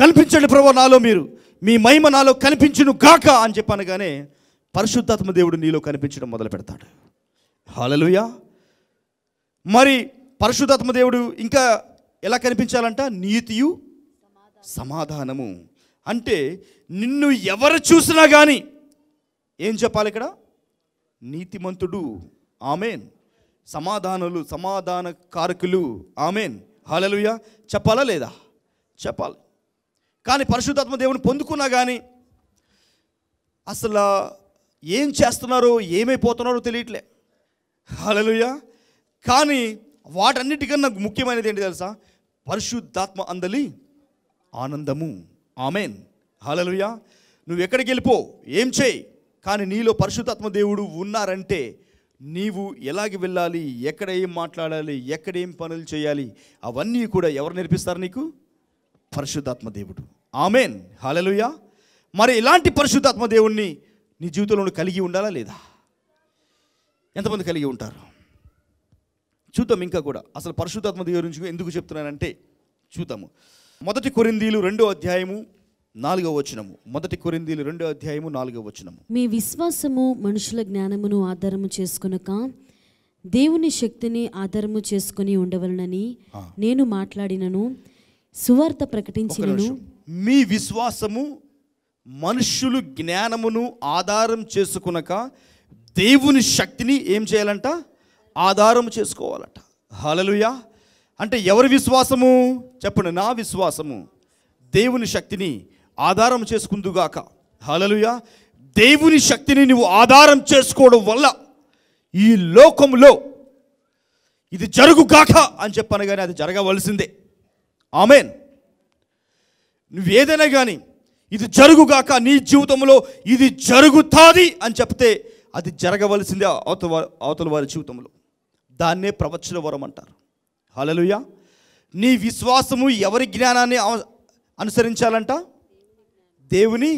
కనిపించండి ప్రభు నాలో మీరు మీ మహిమ నాలో కనిపించును గాక అని చెప్పనగానే పరిశుద్ధాత్మ దేవుడు నీలో కనిపించడం మొదలు పెడతాడు హలలుయా మరి పరిశుద్ధాత్మ దేవుడు ఇంకా ఎలా కనిపించాలంట నీతియు సమాధానము అంటే నిన్ను ఎవరు చూసినా కానీ ఏం చెప్పాలి ఇక్కడ నీతిమంతుడు ఆమెన్ సమాధానాలు సమాధాన కారకులు ఆమెన్ హాలలుయ చెప్పాలా లేదా చెప్పాలి కానీ పరిశుద్ధాత్మ దేవుని పొందుకున్నా కానీ అసలు ఏం చేస్తున్నారో ఏమైపోతున్నారో తెలియట్లే హాలలుయ కానీ వాటన్నిటికన్నా ముఖ్యమైనది ఏంటి తెలుసా పరిశుద్ధాత్మ అందలి ఆనందము ఆమెన్ హాలలుయ నువ్వు ఎక్కడికి వెళ్ళిపో ఏం చేయి కానీ నీలో పరిశుద్ధాత్మ దేవుడు ఉన్నారంటే నీవు ఎలాగ వెళ్ళాలి ఎక్కడ ఏం మాట్లాడాలి ఎక్కడ ఏం పనులు చేయాలి అవన్నీ కూడా ఎవరు నేర్పిస్తారు నీకు పరిశుద్ధాత్మ దేవుడు ఆమెన్ హాలలుయ మరి ఇలాంటి పరిశుద్ధాత్మ దేవుణ్ణి నీ జీవితంలో కలిగి ఉండాలా లేదా ఎంతమంది కలిగి ఉంటారు చూద్దాం ఇంకా కూడా అసలు పరిశుద్ధాత్మ దేవుడి గురించి ఎందుకు చెప్తున్నానంటే చూద్దాము మొదటి కొరిందీలు రెండో అధ్యాయము నాలుగో వచనము మొదటి కొరిందీలు రెండో అధ్యాయము నాలుగో వచనము మీ విశ్వాసము మనుషుల జ్ఞానమును ఆధారము చేసుకునక దేవుని శక్తిని ఆధారము చేసుకుని ఉండవలనని నేను మాట్లాడినను సువార్త ప్రకటించినను మీ విశ్వాసము మనుషులు జ్ఞానమును ఆధారం చేసుకునక దేవుని శక్తిని ఏం చేయాలంట ఆధారం చేసుకోవాలట హలలుయా అంటే ఎవరి విశ్వాసము చెప్పండి నా విశ్వాసము దేవుని శక్తిని ఆధారం చేసుకుందుగాక హలలుయ దేవుని శక్తిని నువ్వు ఆధారం చేసుకోవడం వల్ల ఈ లోకంలో ఇది జరుగుగాక అని చెప్పాను కానీ అది జరగవలసిందే ఆమెన్ నువ్వేదైనా కానీ ఇది జరుగుగాక నీ జీవితంలో ఇది జరుగుతుంది అని చెప్తే అది జరగవలసిందే అవతల అవతల వారి జీవితంలో దాన్నే ప్రవచన వరం అంటారు హలలుయ నీ విశ్వాసము ఎవరి జ్ఞానాన్ని అనుసరించాలంట దేవుని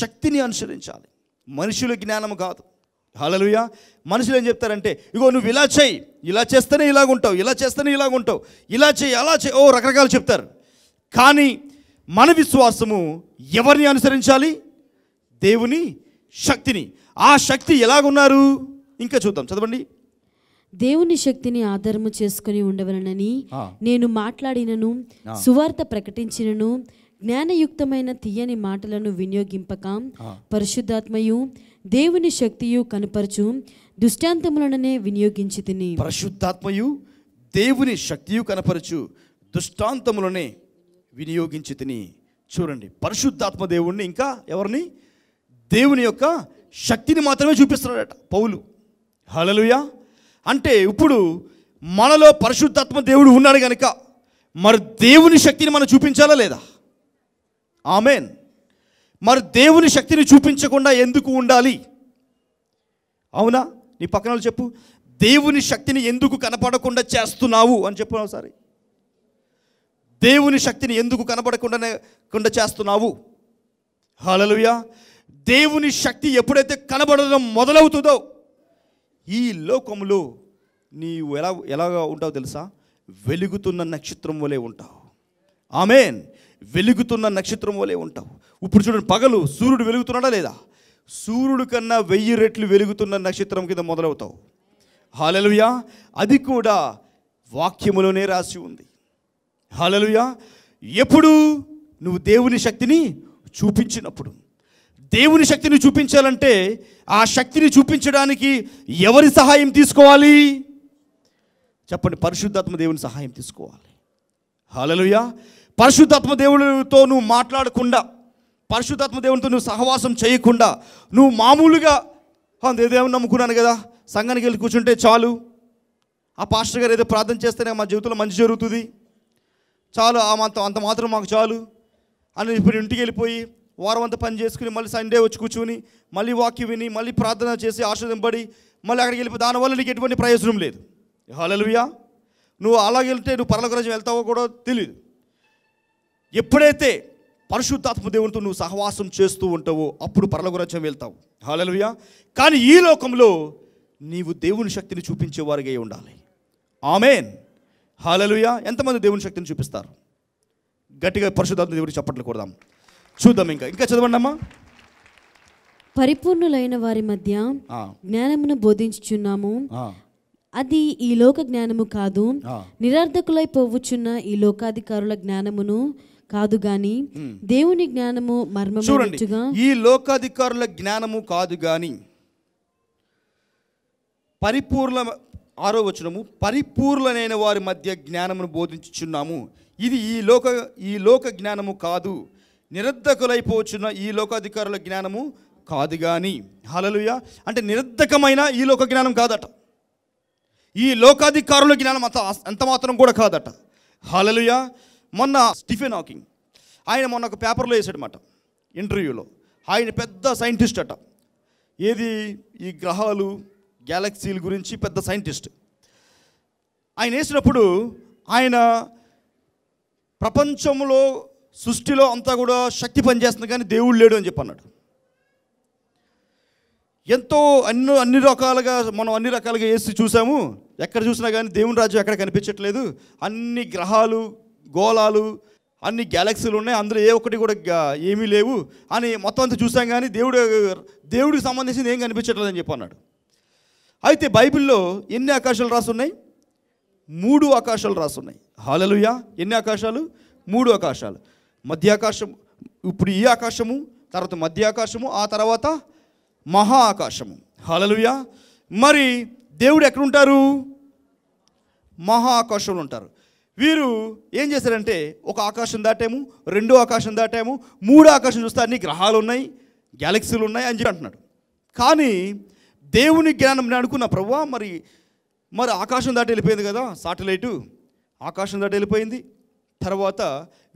శక్తిని అనుసరించాలి మనుషుల జ్ఞానము కాదు హలలుయ మనుషులు ఏం చెప్తారంటే ఇగో నువ్వు ఇలా చేయి ఇలా చేస్తేనే ఇలాగుంటావు ఇలా చేస్తేనే ఇలాగుంటావు ఇలా చేయి అలా చేయి ఓ రకరకాలు చెప్తారు కానీ మన విశ్వాసము ఎవరిని అనుసరించాలి దేవుని శక్తిని ఆ శక్తి ఎలాగున్నారు ఇంకా చూద్దాం చదవండి దేవుని శక్తిని ఆధారము చేసుకుని ఉండవలనని నేను మాట్లాడినను సువార్త ప్రకటించినను జ్ఞానయుక్తమైన తీయని మాటలను వినియోగింపక పరిశుద్ధాత్మయు దేవుని శక్తియు కనపరచు దుష్టాంతములననే వినియోగించి తిని పరిశుద్ధాత్మయు దేవుని శక్తియు కనపరచు దుష్టాంతములనే వినియోగించి తిని చూడండి పరిశుద్ధాత్మ దేవుణ్ణి ఇంకా ఎవరిని దేవుని యొక్క శక్తిని మాత్రమే చూపిస్తున్నాడట పౌలు హలలుయా అంటే ఇప్పుడు మనలో పరిశుద్ధాత్మ దేవుడు ఉన్నాడు కనుక మరి దేవుని శక్తిని మనం చూపించాలా లేదా ఆమెన్ మరి దేవుని శక్తిని చూపించకుండా ఎందుకు ఉండాలి అవునా నీ పక్కన చెప్పు దేవుని శక్తిని ఎందుకు కనపడకుండా చేస్తున్నావు అని చెప్పు ఒకసారి దేవుని శక్తిని ఎందుకు కనపడకుండానే కుండా చేస్తున్నావు హలలుయా దేవుని శక్తి ఎప్పుడైతే కనబడడం మొదలవుతుందో ఈ లోకములు నీవు ఎలా ఎలాగా ఉంటావు తెలుసా వెలుగుతున్న నక్షత్రం వలె ఉంటావు ఆమెన్ వెలుగుతున్న నక్షత్రం వలె ఉంటావు ఇప్పుడు చూడండి పగలు సూర్యుడు వెలుగుతున్నాడా లేదా సూర్యుడు కన్నా వెయ్యి రెట్లు వెలుగుతున్న నక్షత్రం కింద మొదలవుతావు హాలలుయా అది కూడా వాక్యములోనే రాసి ఉంది హాలలుయా ఎప్పుడు నువ్వు దేవుని శక్తిని చూపించినప్పుడు దేవుని శక్తిని చూపించాలంటే ఆ శక్తిని చూపించడానికి ఎవరి సహాయం తీసుకోవాలి చెప్పండి పరిశుద్ధాత్మ దేవుని సహాయం తీసుకోవాలి హలలుయ పరిశుద్ధాత్మ దేవుడితో నువ్వు మాట్లాడకుండా పరిశుద్ధాత్మ దేవునితో నువ్వు సహవాసం చేయకుండా నువ్వు మామూలుగా ఏదేమో నమ్ముకున్నాను కదా సంఘానికి వెళ్ళి కూర్చుంటే చాలు ఆ పాస్టర్ గారు ఏదో ప్రార్థన చేస్తేనే మా జీవితంలో మంచి జరుగుతుంది చాలు అంత అంత మాత్రం మాకు చాలు అని ఇప్పుడు ఇంటికి వెళ్ళిపోయి వారం అంతా పని చేసుకుని మళ్ళీ సండే వచ్చి కూర్చుని మళ్ళీ వాక్యం విని మళ్ళీ ప్రార్థన చేసి ఆశ్రదింపడి మళ్ళీ అక్కడికి వెళ్ళిపో దానివల్ల నీకు ఎటువంటి ప్రయోజనం లేదు హలలుయా నువ్వు అలాగే వెళ్తే నువ్వు పర్లకు రాజ్యం వెళ్తావో కూడా తెలియదు ఎప్పుడైతే పరిశుద్ధాత్మ దేవునితో నువ్వు సహవాసం చేస్తూ ఉంటావో అప్పుడు పర్లకు రాజ్యం వెళ్తావు హలలుయా కానీ ఈ లోకంలో నీవు దేవుని శక్తిని చూపించేవారిగా ఉండాలి ఆమెన్ హాలలుయా ఎంతమంది దేవుని శక్తిని చూపిస్తారు గట్టిగా పరిశుద్ధాత్మ దేవుడికి చప్పట్లు కొడదాం చూద్దాం ఇంకా ఇంకా చదవండి అమ్మా పరిపూర్ణులైన వారి మధ్య జ్ఞానమును బోధించుచున్నాము అది ఈ లోక జ్ఞానము కాదు నిరార్థకులై పోవచ్చున్న ఈ లోకాధికారుల జ్ఞానమును కాదు గాని దేవుని జ్ఞానము మర్మము చూడండి ఈ లోకాధికారుల జ్ఞానము కాదు గాని పరిపూర్ణ ఆరో వచనము పరిపూర్ణమైన వారి మధ్య జ్ఞానమును బోధించుచున్నాము ఇది ఈ లోక ఈ లోక జ్ఞానము కాదు నిరర్ధకులైపోచున్న ఈ లోకాధికారుల జ్ఞానము కాదు కానీ హలలుయ అంటే నిరర్ధకమైన ఈ లోక జ్ఞానం కాదట ఈ లోకాధికారుల జ్ఞానం అంత అంత మాత్రం కూడా కాదట హలలుయ మొన్న స్టిఫెన్ హాకింగ్ ఆయన మొన్న ఒక పేపర్లో వేసాడనమాట ఇంటర్వ్యూలో ఆయన పెద్ద సైంటిస్ట్ అట ఏది ఈ గ్రహాలు గ్యాలక్సీల గురించి పెద్ద సైంటిస్ట్ ఆయన వేసినప్పుడు ఆయన ప్రపంచంలో సృష్టిలో అంతా కూడా శక్తి పనిచేస్తుంది కానీ దేవుడు లేడు అని చెప్పన్నాడు ఎంతో అన్ని అన్ని రకాలుగా మనం అన్ని రకాలుగా వేసి చూసాము ఎక్కడ చూసినా కానీ దేవుని రాజ్యం ఎక్కడ కనిపించట్లేదు అన్ని గ్రహాలు గోళాలు అన్ని గ్యాలక్సీలు ఉన్నాయి అందులో ఏ ఒక్కటి కూడా ఏమీ లేవు అని మొత్తం అంతా చూసాం కానీ దేవుడు దేవుడికి సంబంధించింది ఏం కనిపించట్లేదు అని చెప్పన్నాడు అయితే బైబిల్లో ఎన్ని ఆకాశాలు రాస్తున్నాయి మూడు ఆకాశాలు రాస్తున్నాయి హాలలుయా ఎన్ని ఆకాశాలు మూడు ఆకాశాలు మధ్యాకాశం ఇప్పుడు ఈ ఆకాశము తర్వాత మధ్యాకాశము ఆ తర్వాత మహా ఆకాశము హలలుయా మరి దేవుడు ఎక్కడుంటారు మహా ఆకాశంలో ఉంటారు వీరు ఏం చేశారంటే ఒక ఆకాశం దాటాము రెండో ఆకాశం దాటాము మూడో ఆకాశం చూస్తే అన్ని గ్రహాలు ఉన్నాయి గ్యాలక్సీలు ఉన్నాయి అని చెప్పి అంటున్నాడు కానీ దేవుని జ్ఞానం నేను అనుకున్న ప్రవ్వా మరి మరి ఆకాశం దాటి వెళ్ళిపోయింది కదా సాటిలైటు ఆకాశం దాటి వెళ్ళిపోయింది తర్వాత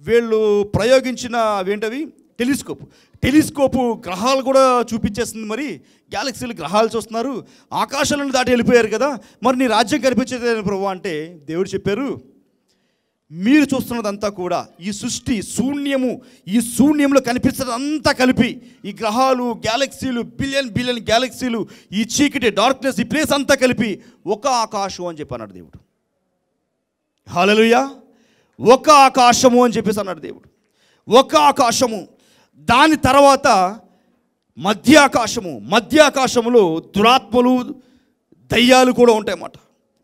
వీళ్ళు ప్రయోగించిన అవేంటవి టెలిస్కోప్ టెలిస్కోపు గ్రహాలు కూడా చూపించేస్తుంది మరి గ్యాలక్సీలు గ్రహాలు చూస్తున్నారు ఆకాశాలను దాటి వెళ్ళిపోయారు కదా మరి నీ రాజ్యం కనిపించేది ప్రభు అంటే దేవుడు చెప్పారు మీరు చూస్తున్నదంతా కూడా ఈ సృష్టి శూన్యము ఈ శూన్యంలో కనిపిస్తున్నదంతా కలిపి ఈ గ్రహాలు గ్యాలక్సీలు బిలియన్ బిలియన్ గ్యాలక్సీలు ఈ చీకటి డార్క్నెస్ ఈ ప్లేస్ అంతా కలిపి ఒక ఆకాశం అని చెప్పన్నాడు దేవుడు హాలలుయా ఒక ఆకాశము అని చెప్పేసి అన్నాడు దేవుడు ఒక ఆకాశము దాని తర్వాత మధ్య ఆకాశము మధ్య ఆకాశములో దురాత్మలు దయ్యాలు కూడా ఉంటాయన్నమాట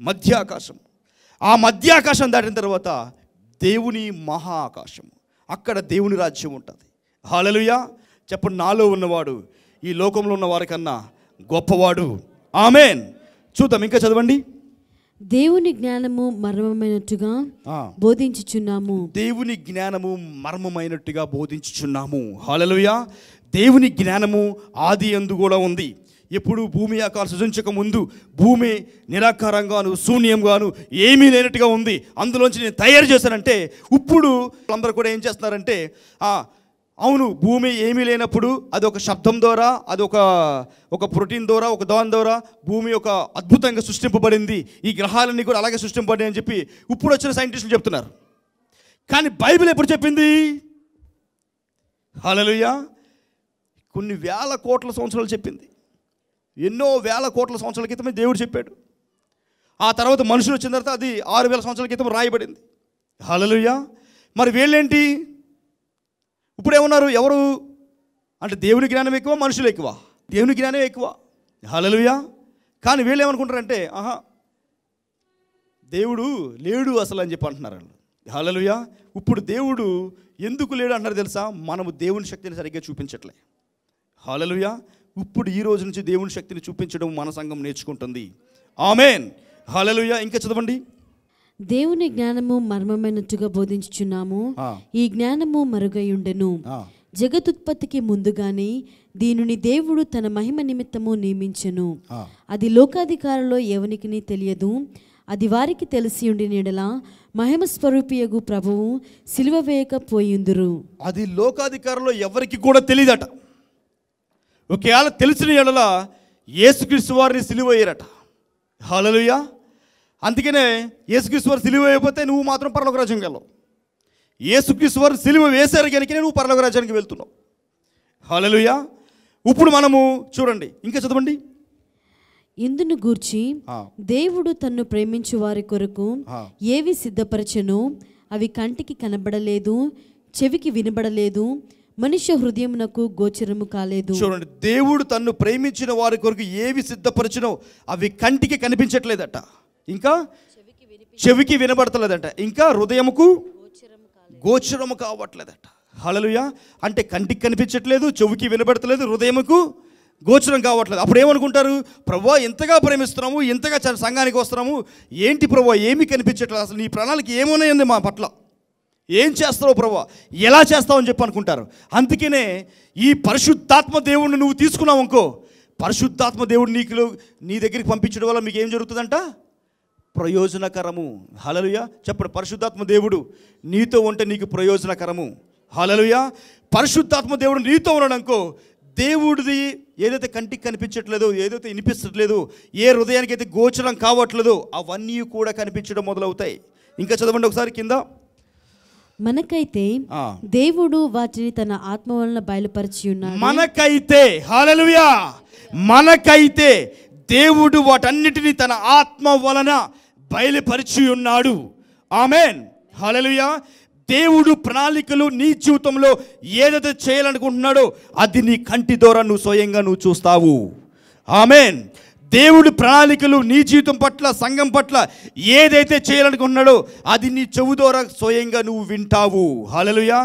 మధ్య ఆకాశం ఆ మధ్య ఆకాశం దాటిన తర్వాత దేవుని మహా ఆకాశము అక్కడ దేవుని రాజ్యం ఉంటుంది హాలలుయా చెప్పండి నాలో ఉన్నవాడు ఈ లోకంలో ఉన్న వారికన్నా గొప్పవాడు ఆమెన్ చూద్దాం ఇంకా చదవండి దేవుని జ్ఞానము మర్మమైనట్టుగా బోధించుచున్నాము దేవుని జ్ఞానము మర్మమైనట్టుగా బోధించుచున్నాము హాలలోయ దేవుని జ్ఞానము ఆది అందు కూడా ఉంది ఎప్పుడు భూమి ఆకారం సృజించక ముందు భూమి నిరాకారంగాను శూన్యంగాను ఏమీ లేనట్టుగా ఉంది అందులోంచి నేను తయారు చేశానంటే ఇప్పుడు అందరూ కూడా ఏం చేస్తున్నారంటే అవును భూమి ఏమీ లేనప్పుడు అది ఒక శబ్దం ద్వారా అది ఒక ఒక ప్రోటీన్ ద్వారా ఒక దాని ద్వారా భూమి ఒక అద్భుతంగా సృష్టింపబడింది ఈ గ్రహాలన్నీ కూడా అలాగే సృష్టింపబడి అని చెప్పి ఇప్పుడు వచ్చిన సైంటిస్టులు చెప్తున్నారు కానీ బైబిల్ ఎప్పుడు చెప్పింది హలలుయ కొన్ని వేల కోట్ల సంవత్సరాలు చెప్పింది ఎన్నో వేల కోట్ల సంవత్సరాల క్రితమే దేవుడు చెప్పాడు ఆ తర్వాత మనుషులు వచ్చిన తర్వాత అది ఆరు వేల సంవత్సరాల క్రితం రాయబడింది హలలుయ మరి వీళ్ళేంటి ఇప్పుడు ఏమన్నారు ఎవరు అంటే దేవుని జ్ఞానం ఎక్కువ మనుషులు ఎక్కువ దేవుని జ్ఞానం ఎక్కువ హలలుయా కానీ వీళ్ళు ఏమనుకుంటారంటే ఆహా దేవుడు లేడు అసలు అని చెప్పి అంటున్నారు వాళ్ళు హలలుయా ఇప్పుడు దేవుడు ఎందుకు లేడు అంటారు తెలుసా మనము దేవుని శక్తిని సరిగ్గా చూపించట్లే హలలుయా ఇప్పుడు ఈ రోజు నుంచి దేవుని శక్తిని చూపించడం మన సంఘం నేర్చుకుంటుంది ఆమెన్ హలలుయా ఇంకా చదవండి దేవుని జ్ఞానము మర్మమైనట్టుగా బోధించుచున్నాము ఈ జ్ఞానము మరుగై ఉండెను జగదుత్పత్తికి ముందుగానే దీనిని దేవుడు తన మహిమ నిమిత్తము నియమించెను అది లోకాధికారంలో ఎవనికి తెలియదు అది వారికి తెలిసి ఉండి నీడలా మహిమ స్వరూపియగు ప్రభువు సిలువ వేయకపోయిందురు అది లోకాధికారంలో ఎవరికి కూడా తెలియదట ఒకవేళ తెలిసిన ఏడలా ఏసుక్రీస్తు వారిని సిలువ వేయరట అందుకనే యేసుకీశ్వర్ సిలువ అయిపోతే నువ్వు మాత్రం పర్లోక రాజ్యానికి వెళ్ళవు యేసుకీశ్వర్ సిలువ వేశారు కనుక నువ్వు పర్లోక రాజ్యానికి వెళ్తున్నావు హలలుయా ఇప్పుడు మనము చూడండి ఇంకా చదవండి ఇందును గూర్చి దేవుడు తన్ను ప్రేమించు వారి కొరకు ఏవి సిద్ధపరచను అవి కంటికి కనబడలేదు చెవికి వినబడలేదు మనిషి హృదయమునకు గోచరము కాలేదు చూడండి దేవుడు తన్ను ప్రేమించిన వారి కొరకు ఏవి సిద్ధపరచను అవి కంటికి కనిపించట్లేదట ఇంకా చెవికి వినబడతలేదంట ఇంకా హృదయముకు గోచరము కావట్లేదట హలలుయా అంటే కంటికి కనిపించట్లేదు చెవికి వినబడతలేదు హృదయముకు గోచరం కావట్లేదు అప్పుడు ఏమనుకుంటారు ప్రభు ఎంతగా ప్రేమిస్తున్నాము ఎంతగా సంఘానికి వస్తున్నాము ఏంటి ప్రభు ఏమీ కనిపించట్లేదు అసలు నీ ప్రణాళిక ఏమోనే మా పట్ల ఏం చేస్తావు ప్రభు ఎలా చేస్తావు అని చెప్పి అనుకుంటారు అందుకనే ఈ పరిశుద్ధాత్మ దేవుడిని నువ్వు తీసుకున్నావు అనుకో పరిశుద్ధాత్మ దేవుడు నీకు నీ దగ్గరికి పంపించడం వల్ల మీకు ఏం జరుగుతుందంట ప్రయోజనకరము హలలుయ చెప్పండి పరిశుద్ధాత్మ దేవుడు నీతో ఉంటే నీకు ప్రయోజనకరము హలలుయ పరిశుద్ధాత్మ దేవుడు నీతో ఉన్నాడనుకో దేవుడిది ఏదైతే కంటికి కనిపించట్లేదు ఏదైతే వినిపించట్లేదు ఏ హృదయానికి అయితే గోచరం కావట్లేదు అవన్నీ కూడా కనిపించడం మొదలవుతాయి ఇంకా చదవండి ఒకసారి కింద మనకైతే దేవుడు వాటిని తన ఆత్మ వలన బయలుపరిచి ఉన్నాడు మనకైతే హాలలుయా మనకైతే దేవుడు వాటన్నిటిని తన ఆత్మ వలన బయలుపరిచి ఉన్నాడు ఆమెన్ హలలుయా దేవుడు ప్రణాళికలు నీ జీవితంలో ఏదైతే చేయాలనుకుంటున్నాడో అది నీ కంటి ద్వారా నువ్వు స్వయంగా నువ్వు చూస్తావు ఆమెన్ దేవుడు ప్రణాళికలు నీ జీవితం పట్ల సంఘం పట్ల ఏదైతే చేయాలనుకుంటున్నాడో అది నీ చెవు ద్వారా స్వయంగా నువ్వు వింటావు హలలుయా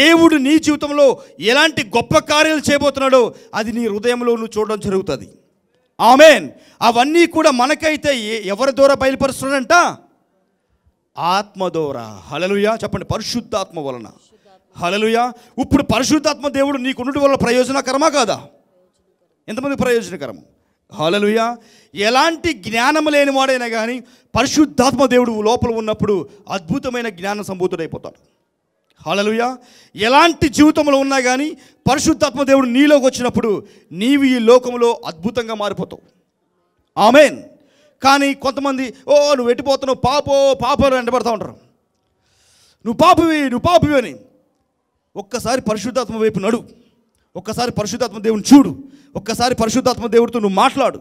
దేవుడు నీ జీవితంలో ఎలాంటి గొప్ప కార్యాలు చేయబోతున్నాడో అది నీ హృదయంలో నువ్వు చూడడం జరుగుతుంది ఆమెన్ అవన్నీ కూడా మనకైతే ఎవరి ద్వారా బయలుపరుస్తున్నాడంట ఆత్మ ద్వారా హలలుయా చెప్పండి పరిశుద్ధాత్మ వలన హలలుయా ఇప్పుడు పరిశుద్ధాత్మ దేవుడు నీకుండటి వల్ల ప్రయోజనకరమా కాదా ఎంతమంది ప్రయోజనకరం హలలుయా ఎలాంటి జ్ఞానం వాడైనా కానీ పరిశుద్ధాత్మ దేవుడు లోపల ఉన్నప్పుడు అద్భుతమైన జ్ఞానం సంబూతుడైపోతాడు హాలలుయ ఎలాంటి జీవితంలో ఉన్నా కానీ పరిశుద్ధాత్మ దేవుడు నీలోకి వచ్చినప్పుడు నీవు ఈ లోకంలో అద్భుతంగా మారిపోతావు ఆమెన్ కానీ కొంతమంది ఓ నువ్వు వెట్టిపోతున్నావు పాపో పాపలు వెంటబడుతూ ఉంటారు నువ్వు పాపవి నువ్వు పాపవి అని ఒక్కసారి పరిశుద్ధాత్మ వైపు నడు ఒక్కసారి పరిశుద్ధాత్మ దేవుని చూడు ఒక్కసారి పరిశుద్ధాత్మ దేవుడితో నువ్వు మాట్లాడు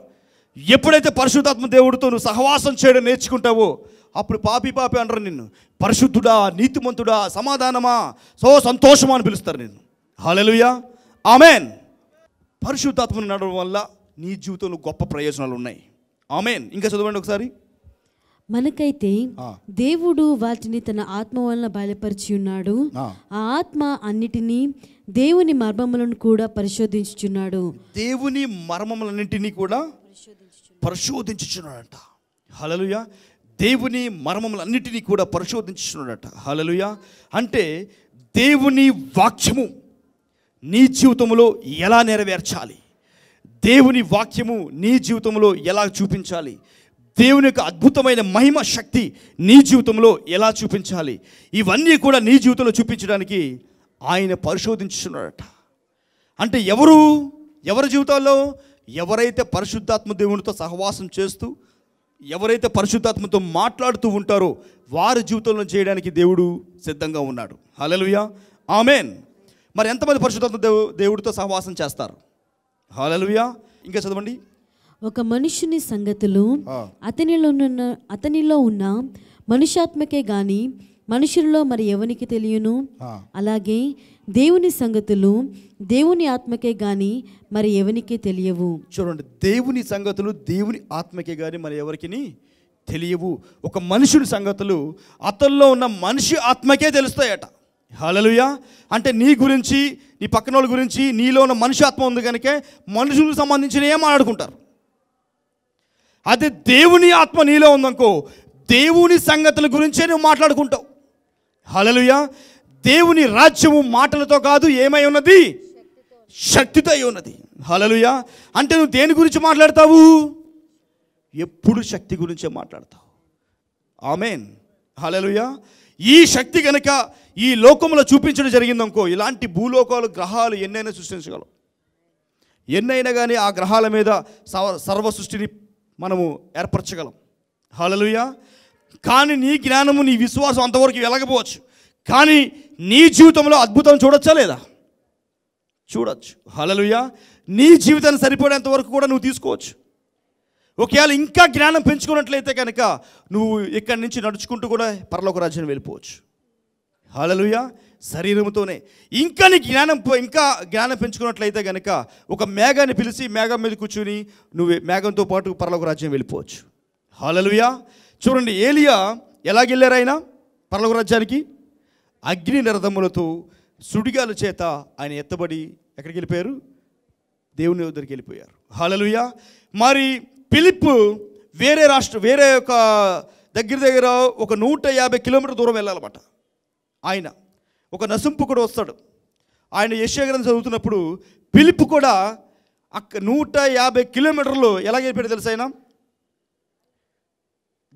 ఎప్పుడైతే పరిశుద్ధాత్మ దేవుడితో నువ్వు సహవాసం చేయడం నేర్చుకుంటావో అప్పుడు పాపి పాపి అంటారు నిన్ను పరిశుద్ధుడా నీతిమంతుడా సమాధానమా సో సంతోషమా అని పిలుస్తారు నిన్ను హాలెలుయా ఆమెన్ పరిశుద్ధాత్మను నడవడం వల్ల నీ జీవితంలో గొప్ప ప్రయోజనాలు ఉన్నాయి ఆమెన్ ఇంకా చదవండి ఒకసారి మనకైతే దేవుడు వాటిని తన ఆత్మ వలన బయలుపరిచి ఉన్నాడు ఆ ఆత్మ అన్నిటినీ దేవుని మర్మములను కూడా పరిశోధించుచున్నాడు దేవుని మర్మములన్నింటినీ కూడా పరిశోధించుచున్నాడంట హలలుయ దేవుని మర్మములన్నిటినీ కూడా పరిశోధించున్నాడట హలలుయ అంటే దేవుని వాక్యము నీ జీవితంలో ఎలా నెరవేర్చాలి దేవుని వాక్యము నీ జీవితంలో ఎలా చూపించాలి దేవుని యొక్క అద్భుతమైన మహిమ శక్తి నీ జీవితంలో ఎలా చూపించాలి ఇవన్నీ కూడా నీ జీవితంలో చూపించడానికి ఆయన పరిశోధించున్నాడట అంటే ఎవరు ఎవరి జీవితాల్లో ఎవరైతే పరిశుద్ధాత్మ దేవునితో సహవాసం చేస్తూ ఎవరైతే పరిశుద్ధాత్మతో మాట్లాడుతూ ఉంటారో వారి జీవితంలో చేయడానికి దేవుడు సిద్ధంగా ఉన్నాడు హలలుయా ఆమెన్ మరి ఎంతమంది పరిశుద్ధాత్మ దేవు దేవుడితో సహవాసం చేస్తారు హలలుయా ఇంకా చదవండి ఒక మనుషుని సంగతులు అతనిలో ఉన్న అతనిలో ఉన్న మనుషాత్మకే గాని మనుషుల్లో మరి ఎవరికి తెలియను అలాగే దేవుని సంగతులు దేవుని ఆత్మకే కానీ మరి ఎవరికి తెలియవు చూడండి దేవుని సంగతులు దేవుని ఆత్మకే కానీ మరి ఎవరికి తెలియవు ఒక మనుషుని సంగతులు అతల్లో ఉన్న మనిషి ఆత్మకే తెలుస్తాయట హలలుయా అంటే నీ గురించి నీ పక్కన వాళ్ళ గురించి నీలో ఉన్న మనిషి ఆత్మ ఉంది కనుక మనుషులకు సంబంధించిన ఏం మాట్లాడుకుంటారు అదే దేవుని ఆత్మ నీలో ఉందనుకో దేవుని సంగతుల గురించే నువ్వు మాట్లాడుకుంటావు హలలుయా దేవుని రాజ్యము మాటలతో కాదు ఏమై ఉన్నది శక్తితో అయి ఉన్నది హలలుయా అంటే నువ్వు దేని గురించి మాట్లాడతావు ఎప్పుడు శక్తి గురించే మాట్లాడతావు ఆమెన్ హలలుయా ఈ శక్తి కనుక ఈ లోకంలో చూపించడం జరిగిందనుకో ఇలాంటి భూలోకాలు గ్రహాలు ఎన్నైనా సృష్టించగలవు ఎన్నైనా కానీ ఆ గ్రహాల మీద సర్వ సృష్టిని మనము ఏర్పరచగలం హలలుయా కానీ నీ జ్ఞానము నీ విశ్వాసం అంతవరకు వెలగపోవచ్చు కానీ నీ జీవితంలో అద్భుతం చూడొచ్చా లేదా చూడొచ్చు హలలుయా నీ జీవితాన్ని సరిపడేంత వరకు కూడా నువ్వు తీసుకోవచ్చు ఒకవేళ ఇంకా జ్ఞానం పెంచుకున్నట్లయితే కనుక నువ్వు ఇక్కడి నుంచి నడుచుకుంటూ కూడా పరలోక రాజ్యాన్ని వెళ్ళిపోవచ్చు హలలుయా శరీరంతోనే ఇంకా నీ జ్ఞానం ఇంకా జ్ఞానం పెంచుకున్నట్లయితే కనుక ఒక మేఘాన్ని పిలిచి మేఘం మీద కూర్చుని నువ్వు మేఘంతో పాటు పరలోక రాజ్యం వెళ్ళిపోవచ్చు హలలుయా చూడండి ఏలియా ఎలాగెళ్ళారు ఆయన పరలోక రాజ్యానికి అగ్ని నిరదములతో సుడిగాల చేత ఆయన ఎత్తబడి ఎక్కడికి వెళ్ళిపోయారు దేవుని దగ్గరికి వెళ్ళిపోయారు హాలలుయ మరి పిలిప్పు వేరే రాష్ట్ర వేరే ఒక దగ్గర దగ్గర ఒక నూట యాభై కిలోమీటర్ దూరం వెళ్ళాలన్నమాట ఆయన ఒక నసింపు కూడా వస్తాడు ఆయన యశ్యాగ్రంథం చదువుతున్నప్పుడు పిలుపు కూడా అక్క నూట యాభై కిలోమీటర్లు ఎలా వెళ్ళిపోయాడు తెలుసు ఆయన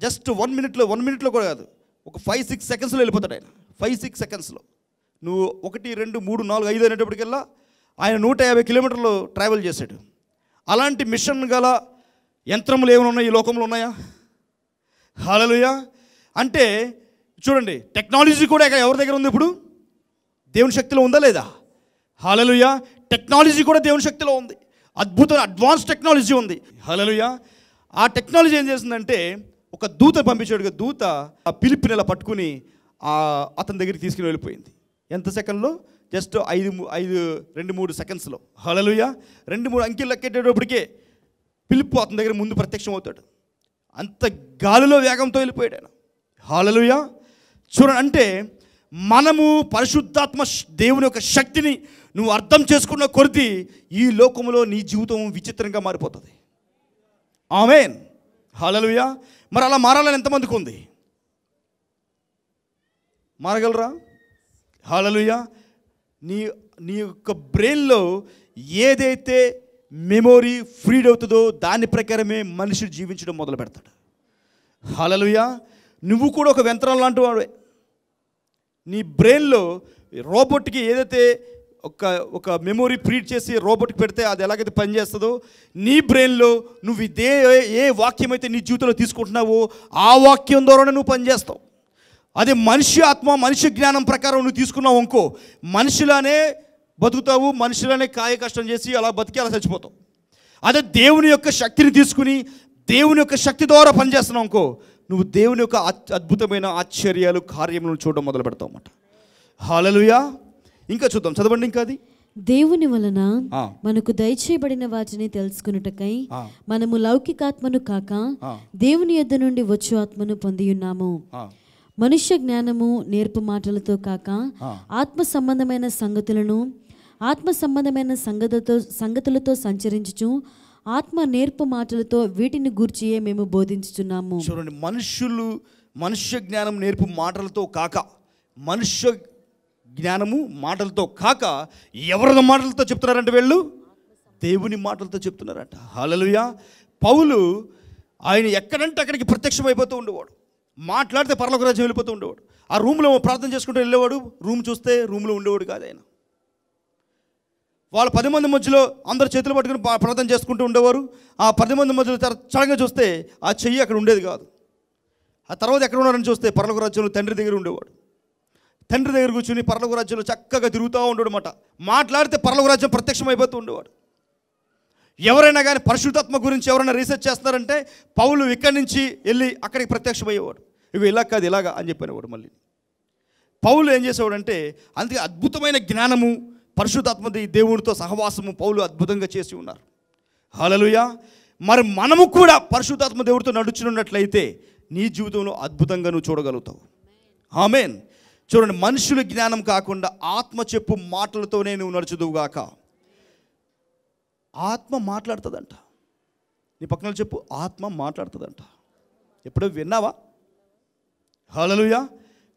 జస్ట్ వన్ మినిట్లో వన్ మినిట్లో కూడా కాదు ఒక ఫైవ్ సిక్స్ సెకండ్స్లో వెళ్ళిపోతాడు ఆయన ఫైవ్ సిక్స్ సెకండ్స్లో నువ్వు ఒకటి రెండు మూడు నాలుగు ఐదు అనేటప్పటికల్లా ఆయన నూట యాభై కిలోమీటర్లు ట్రావెల్ చేశాడు అలాంటి మిషన్ గల యంత్రములు ఏమైనా ఉన్నాయి ఈ లోకంలో ఉన్నాయా హాలలుయా అంటే చూడండి టెక్నాలజీ కూడా ఎవరి దగ్గర ఉంది ఇప్పుడు దేవుని శక్తిలో ఉందా లేదా హాలలుయా టెక్నాలజీ కూడా దేవుని శక్తిలో ఉంది అద్భుత అడ్వాన్స్ టెక్నాలజీ ఉంది హలలుయా ఆ టెక్నాలజీ ఏం చేసిందంటే ఒక దూత పంపించాడు దూత ఆ పిలిపి నెల పట్టుకుని అతని దగ్గరికి తీసుకుని వెళ్ళిపోయింది ఎంత సెకండ్లో జస్ట్ ఐదు ఐదు రెండు మూడు సెకండ్స్లో హలలుయ రెండు మూడు అంకెలు లెక్కేటప్పటికే పిలుపు అతని దగ్గర ముందు ప్రత్యక్షం అవుతాడు అంత గాలిలో వేగంతో వెళ్ళిపోయాడు ఆయన హాలలుయ చూడండి అంటే మనము పరిశుద్ధాత్మ దేవుని యొక్క శక్తిని నువ్వు అర్థం చేసుకున్న కొరిది ఈ లోకంలో నీ జీవితం విచిత్రంగా మారిపోతుంది ఆమెన్ హాలలుయ మరి అలా మారాలని ఎంతమందికి ఉంది మారగలరా హాలలుయ నీ నీ యొక్క బ్రెయిన్లో ఏదైతే మెమోరీ ఫ్రీడ్ అవుతుందో దాని ప్రకారమే మనిషి జీవించడం మొదలు పెడతాడు హాలలుయ నువ్వు కూడా ఒక వెంతరం లాంటి వాడే నీ బ్రెయిన్లో రోబోట్కి ఏదైతే ఒక ఒక మెమొరీ ఫ్రీడ్ చేసి రోబోట్కి పెడితే అది ఎలాగైతే పనిచేస్తుందో నీ బ్రెయిన్లో నువ్వు ఇదే ఏ వాక్యం అయితే నీ జీవితంలో తీసుకుంటున్నావో ఆ వాక్యం ద్వారానే నువ్వు పనిచేస్తావు అదే మనిషి ఆత్మ మనిషి జ్ఞానం ప్రకారం నువ్వు తీసుకున్నావు అనుకో మనిషిలానే బతుకుతావు మనిషిలానే కాయ కష్టం చేసి అలా బతికి అలా చచ్చిపోతావు అదే దేవుని యొక్క శక్తిని తీసుకుని దేవుని యొక్క శక్తి ద్వారా పనిచేస్తున్నావు అనుకో నువ్వు దేవుని యొక్క అద్భుతమైన ఆశ్చర్యాలు కార్యములను చూడడం మొదలు పెడతావు అన్నమాట హాలలుయా ఇంకా చూద్దాం చదవండి ఇంకా అది దేవుని వలన మనకు దయచేయబడిన వాటిని తెలుసుకున్నటకై మనము లౌకికాత్మను కాక దేవుని యొద్ద నుండి వచ్చు ఆత్మను పొంది ఉన్నాము మనుష్య జ్ఞానము నేర్పు మాటలతో కాక ఆత్మ సంబంధమైన సంగతులను ఆత్మ సంబంధమైన సంగతితో సంగతులతో సంచరించుచు ఆత్మ నేర్పు మాటలతో వీటిని గూర్చియే మేము బోధించుచున్నాము చూడండి మనుషులు మనుష్య జ్ఞానం నేర్పు మాటలతో కాక మనుష్య జ్ఞానము మాటలతో కాక ఎవరి మాటలతో చెప్తున్నారంట వీళ్ళు దేవుని మాటలతో చెప్తున్నారంట హలలుయా పౌలు ఆయన ఎక్కడంటే అక్కడికి ప్రత్యక్షమైపోతూ ఉండేవాడు మాట్లాడితే పర్లోక రాజ్యం వెళ్ళిపోతూ ఉండేవాడు ఆ రూమ్లో ప్రార్థన చేసుకుంటూ వెళ్ళేవాడు రూమ్ చూస్తే రూమ్లో ఉండేవాడు కాదు ఆయన వాళ్ళ పది మంది మధ్యలో అందరు చేతులు పట్టుకుని ప్రార్థన చేసుకుంటూ ఉండేవారు ఆ పది మంది మధ్యలో చడంగా చూస్తే ఆ చెయ్యి అక్కడ ఉండేది కాదు ఆ తర్వాత ఎక్కడ ఉన్నారని చూస్తే పర్లోక రాజ్యంలో తండ్రి దగ్గర ఉండేవాడు తండ్రి దగ్గర కూర్చుని పర్లోక రాజ్యంలో చక్కగా తిరుగుతూ ఉండేవాడు మాట మాట్లాడితే పర్లోక రాజ్యం ప్రత్యక్షం అయిపోతూ ఉండేవాడు ఎవరైనా కానీ పరిశుద్ధాత్మ గురించి ఎవరైనా రీసెర్చ్ చేస్తున్నారంటే పౌలు ఇక్కడి నుంచి వెళ్ళి అక్కడికి ప్రత్యక్షమయ్యేవాడు ఇవి ఇలా కాదు ఇలాగా అని చెప్పినవాడు మళ్ళీ పౌలు ఏం చేసేవాడంటే అందుకే అద్భుతమైన జ్ఞానము పరిశుద్ధాత్మది దేవునితో సహవాసము పౌలు అద్భుతంగా చేసి ఉన్నారు హలలుయ మరి మనము కూడా పరిశుద్ధాత్మ దేవుడితో నడుచునున్నట్లయితే నీ జీవితంలో అద్భుతంగా నువ్వు చూడగలుగుతావు ఆమెన్ చూడండి మనుషుల జ్ఞానం కాకుండా ఆత్మ చెప్పు మాటలతోనే నువ్వు నడుచుదువుగాక ఆత్మ మాట్లాడుతుందంట నీ పక్కన చెప్పు ఆత్మ మాట్లాడుతుందంట ఎప్పుడో విన్నావా హలలుయా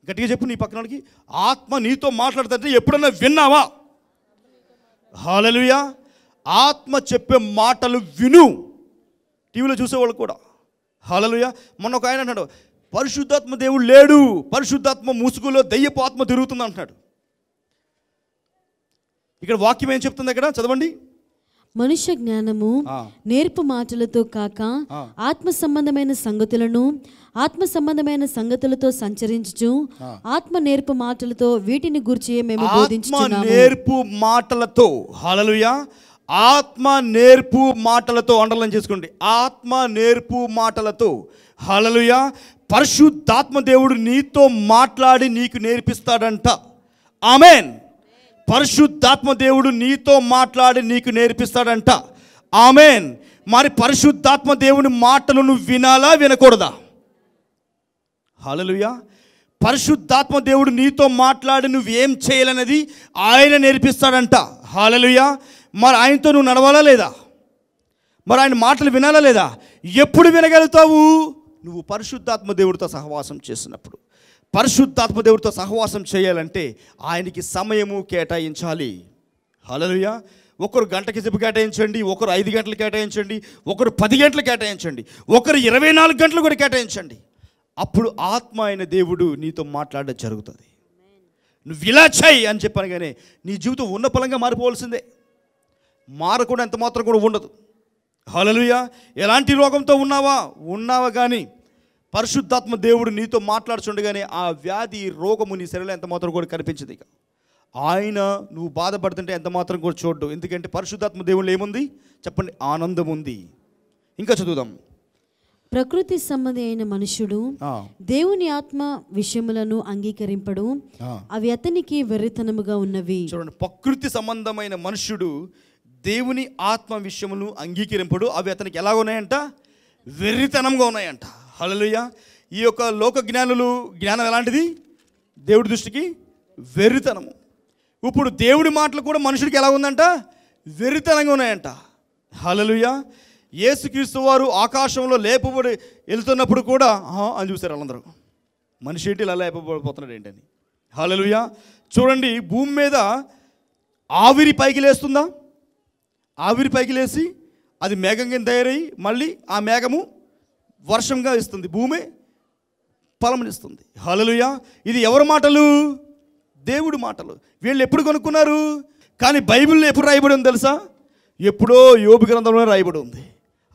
గట్టిగా చెప్పు నీ పక్కనకి ఆత్మ నీతో మాట్లాడుతుంటే ఎప్పుడన్నా విన్నావా హలలుయా ఆత్మ చెప్పే మాటలు విను టీవీలో చూసేవాళ్ళు కూడా హలలుయ మొన్న ఒక ఆయన అంటాడు పరిశుద్ధాత్మ దేవుడు లేడు పరిశుద్ధాత్మ ముసుగులో దయ్యపు ఆత్మ తిరుగుతుంది అంటున్నాడు ఇక్కడ వాక్యం ఏం చెప్తుంది ఇక్కడ చదవండి మనుష్య జ్ఞానము నేర్పు మాటలతో కాక ఆత్మ సంబంధమైన సంగతులను ఆత్మ సంబంధమైన సంగతులతో సంచరించు ఆత్మ నేర్పు మాటలతో వీటిని గురించి మేము నేర్పు మాటలతో హల్లెలూయా ఆత్మ నేర్పు మాటలతో అండలం చేసుకోండి ఆత్మ నేర్పు మాటలతో హలలుయా పరిశుద్ధాత్మ దేవుడు నీతో మాట్లాడి నీకు నేర్పిస్తాడంట ఆమెన్ పరిశుద్ధాత్మ దేవుడు నీతో మాట్లాడి నీకు నేర్పిస్తాడంట ఆమెన్ మరి పరిశుద్ధాత్మ దేవుని మాటలు నువ్వు వినాలా వినకూడదా హలలుయా పరిశుద్ధాత్మ దేవుడు నీతో మాట్లాడి నువ్వు ఏం చేయాలనేది ఆయన నేర్పిస్తాడంట హాలలుయా మరి ఆయనతో నువ్వు నడవాలా లేదా మరి ఆయన మాటలు వినాలా లేదా ఎప్పుడు వినగలుగుతావు నువ్వు పరిశుద్ధాత్మ దేవుడితో సహవాసం చేసినప్పుడు పరిశుద్ధాత్మ దేవుడితో సహవాసం చేయాలంటే ఆయనకి సమయము కేటాయించాలి హలలుయ ఒకరు గంటకి సేపు కేటాయించండి ఒకరు ఐదు గంటలు కేటాయించండి ఒకరు పది గంటలు కేటాయించండి ఒకరు ఇరవై నాలుగు గంటలు కూడా కేటాయించండి అప్పుడు ఆత్మ అయిన దేవుడు నీతో మాట్లాడడం జరుగుతుంది నువ్వు ఇలా చేయి అని చెప్పాను కానీ నీ జీవితం ఉన్న పొలంగా మారిపోవాల్సిందే మారకుండా ఎంత మాత్రం కూడా ఉండదు హలలుయ ఎలాంటి రోగంతో ఉన్నావా ఉన్నావా కానీ పరిశుద్ధాత్మ దేవుడు నీతో మాట్లాడుచుండగానే ఆ వ్యాధి రోగము నీ శరీరంలో ఎంత మాత్రం కూడా కనిపించదు ఇక ఆయన నువ్వు బాధపడుతుంటే ఎంత మాత్రం కూడా చూడ్డు ఎందుకంటే పరిశుద్ధాత్మ దేవుడు ఏముంది చెప్పండి ఆనందం ఉంది ఇంకా చదువుదాం ప్రకృతి సంబంధి అయిన మనుషుడు దేవుని ఆత్మ విషయములను అంగీకరింపడు అవి అతనికి వెర్రితనముగా ఉన్నవి చూడండి ప్రకృతి సంబంధమైన మనుషుడు దేవుని ఆత్మ విషయమును అంగీకరింపడు అవి అతనికి ఉన్నాయంట వెర్రితనంగా ఉన్నాయంట హలలుయ ఈ యొక్క లోక జ్ఞానులు జ్ఞానం ఎలాంటిది దేవుడి దృష్టికి వెర్రితనము ఇప్పుడు దేవుడి మాటలు కూడా మనుషుడికి ఎలా ఉందంట వెర్రితనంగా ఉన్నాయంట హలలుయ ఏసుక్రీస్తు వారు ఆకాశంలో లేపబడి వెళ్తున్నప్పుడు కూడా అని చూశారు వాళ్ళందరూ మనిషి ఏంటి ఇలా లేపబడిపోతున్నాడు ఏంటని హలలుయ చూడండి భూమి మీద ఆవిరి పైకి లేస్తుందా ఆవిరి పైకి లేచి అది మేఘం కింద తయారయ్యి మళ్ళీ ఆ మేఘము వర్షంగా ఇస్తుంది భూమి ఫలమునిస్తుంది హలలుయా ఇది ఎవరి మాటలు దేవుడి మాటలు వీళ్ళు ఎప్పుడు కొనుక్కున్నారు కానీ బైబిల్లో ఎప్పుడు రాయబడి ఉంది తెలుసా ఎప్పుడో యోగి గ్రంథంలో రాయబడి ఉంది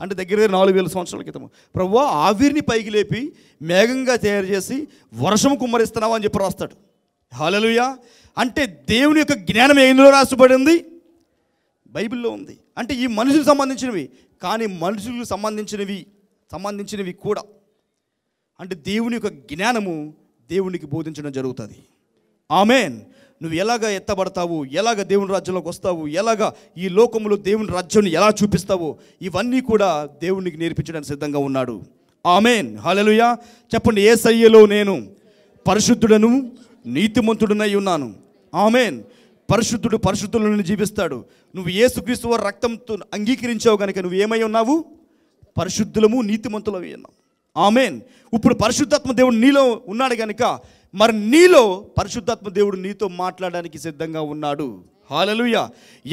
అంటే దగ్గర దగ్గర నాలుగు వేల సంవత్సరాల క్రితం ప్రభు ఆవిరిని పైకి లేపి మేఘంగా తయారు చేసి వర్షం కుమ్మరిస్తున్నావా అని చెప్పి రాస్తాడు హలలుయా అంటే దేవుని యొక్క జ్ఞానం ఎందులో ఉంది బైబిల్లో ఉంది అంటే ఈ మనుషులకు సంబంధించినవి కానీ మనుషులకు సంబంధించినవి సంబంధించినవి కూడా అంటే దేవుని యొక్క జ్ఞానము దేవునికి బోధించడం జరుగుతుంది ఆమెన్ నువ్వు ఎలాగ ఎత్తబడతావు ఎలాగ దేవుని రాజ్యంలోకి వస్తావు ఎలాగ ఈ లోకంలో దేవుని రాజ్యాన్ని ఎలా చూపిస్తావు ఇవన్నీ కూడా దేవునికి నేర్పించడానికి సిద్ధంగా ఉన్నాడు ఆమెన్ హలలుయ చెప్పండి ఏ సయ్యలో నేను పరిశుద్ధుడను నీతిమంతుడనై ఉన్నాను ఆమెన్ పరిశుద్ధుడు పరిశుద్ధులను జీవిస్తాడు నువ్వు ఏసుక్రీస్తు రక్తంతో అంగీకరించావు కనుక నువ్వు ఏమై ఉన్నావు పరిశుద్ధులము నీతిమంతులవి అన్నాం ఆమెన్ ఇప్పుడు పరిశుద్ధాత్మ దేవుడు నీలో ఉన్నాడు కనుక మరి నీలో పరిశుద్ధాత్మ దేవుడు నీతో మాట్లాడడానికి సిద్ధంగా ఉన్నాడు హాలలుయ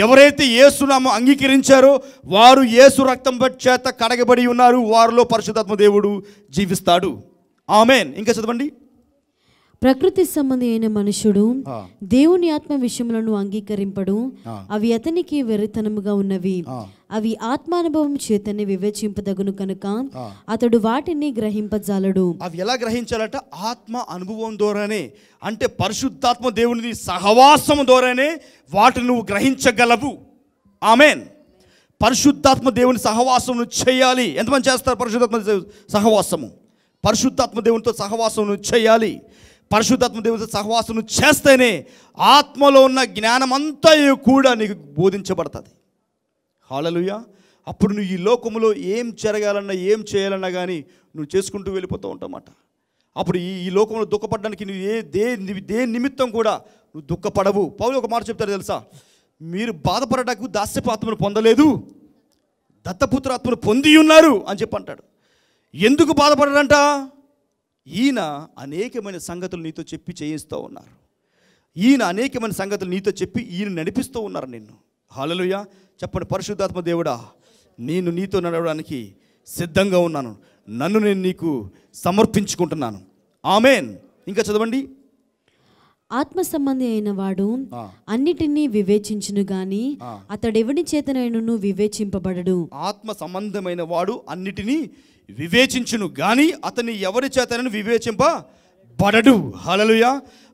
ఎవరైతే ఏసునామో అంగీకరించారో వారు ఏసు రక్తం చేత కడగబడి ఉన్నారు వారిలో పరిశుద్ధాత్మ దేవుడు జీవిస్తాడు ఆమెన్ ఇంకా చదవండి ప్రకృతి సంబంధి అయిన మనుషుడు దేవుని ఆత్మ విషయములను అంగీకరింపడు అవి అతనికి వెరితనముగా ఉన్నవి అవి ఆత్మానుభవం చేతనే వివేచింపదగును కనుక అతడు వాటిని గ్రహింపజాలడు అవి ఎలా గ్రహించాలట ఆత్మ అనుభవం ద్వారానే అంటే పరిశుద్ధాత్మ దేవునిది సహవాసము ద్వారానే వాటిని నువ్వు గ్రహించగలవు ఆమెన్ పరిశుద్ధాత్మ దేవుని సహవాసం చేయాలి ఎంతమంది చేస్తారు పరిశుద్ధాత్మ సహవాసము పరిశుద్ధాత్మ దేవునితో సహవాసం చేయాలి పరిశుద్ధాత్మ దేవుని సహవాసం చేస్తేనే ఆత్మలో ఉన్న జ్ఞానం అంతా కూడా నీకు బోధించబడుతుంది హాలలుయ అప్పుడు నువ్వు ఈ లోకంలో ఏం జరగాలన్నా ఏం చేయాలన్నా కానీ నువ్వు చేసుకుంటూ వెళ్ళిపోతూ ఉంటావు అప్పుడు ఈ ఈ లోకంలో దుఃఖపడడానికి నువ్వు ఏ దే దే నిమిత్తం కూడా నువ్వు దుఃఖపడవు పౌలు ఒక మాట చెప్తారు తెలుసా మీరు బాధపడటకు ఆత్మను పొందలేదు దత్తపుత్రాత్మను పొంది ఉన్నారు అని చెప్పి అంటాడు ఎందుకు బాధపడడంట ఈయన అనేకమైన సంగతులు నీతో చెప్పి చేయిస్తూ ఉన్నారు ఈయన అనేకమైన సంగతులు నీతో చెప్పి ఈయన నడిపిస్తూ ఉన్నారు నిన్ను హాలలుయ చెప్పండి పరిశుద్ధాత్మ దేవుడా నేను నీతో నడవడానికి సిద్ధంగా ఉన్నాను నన్ను నేను నీకు సమర్పించుకుంటున్నాను ఆమెన్ ఇంకా చదవండి ఆత్మ సంబంధి అయిన వాడు అన్నిటినీ వివేచించును గాని అతడెవడి చేతనైనను వివేచింపబడడు ఆత్మ సంబంధమైన వాడు అన్నిటినీ వివేచించును కానీ అతన్ని ఎవరి చేతనని వివేచింప పడడు హలలుయ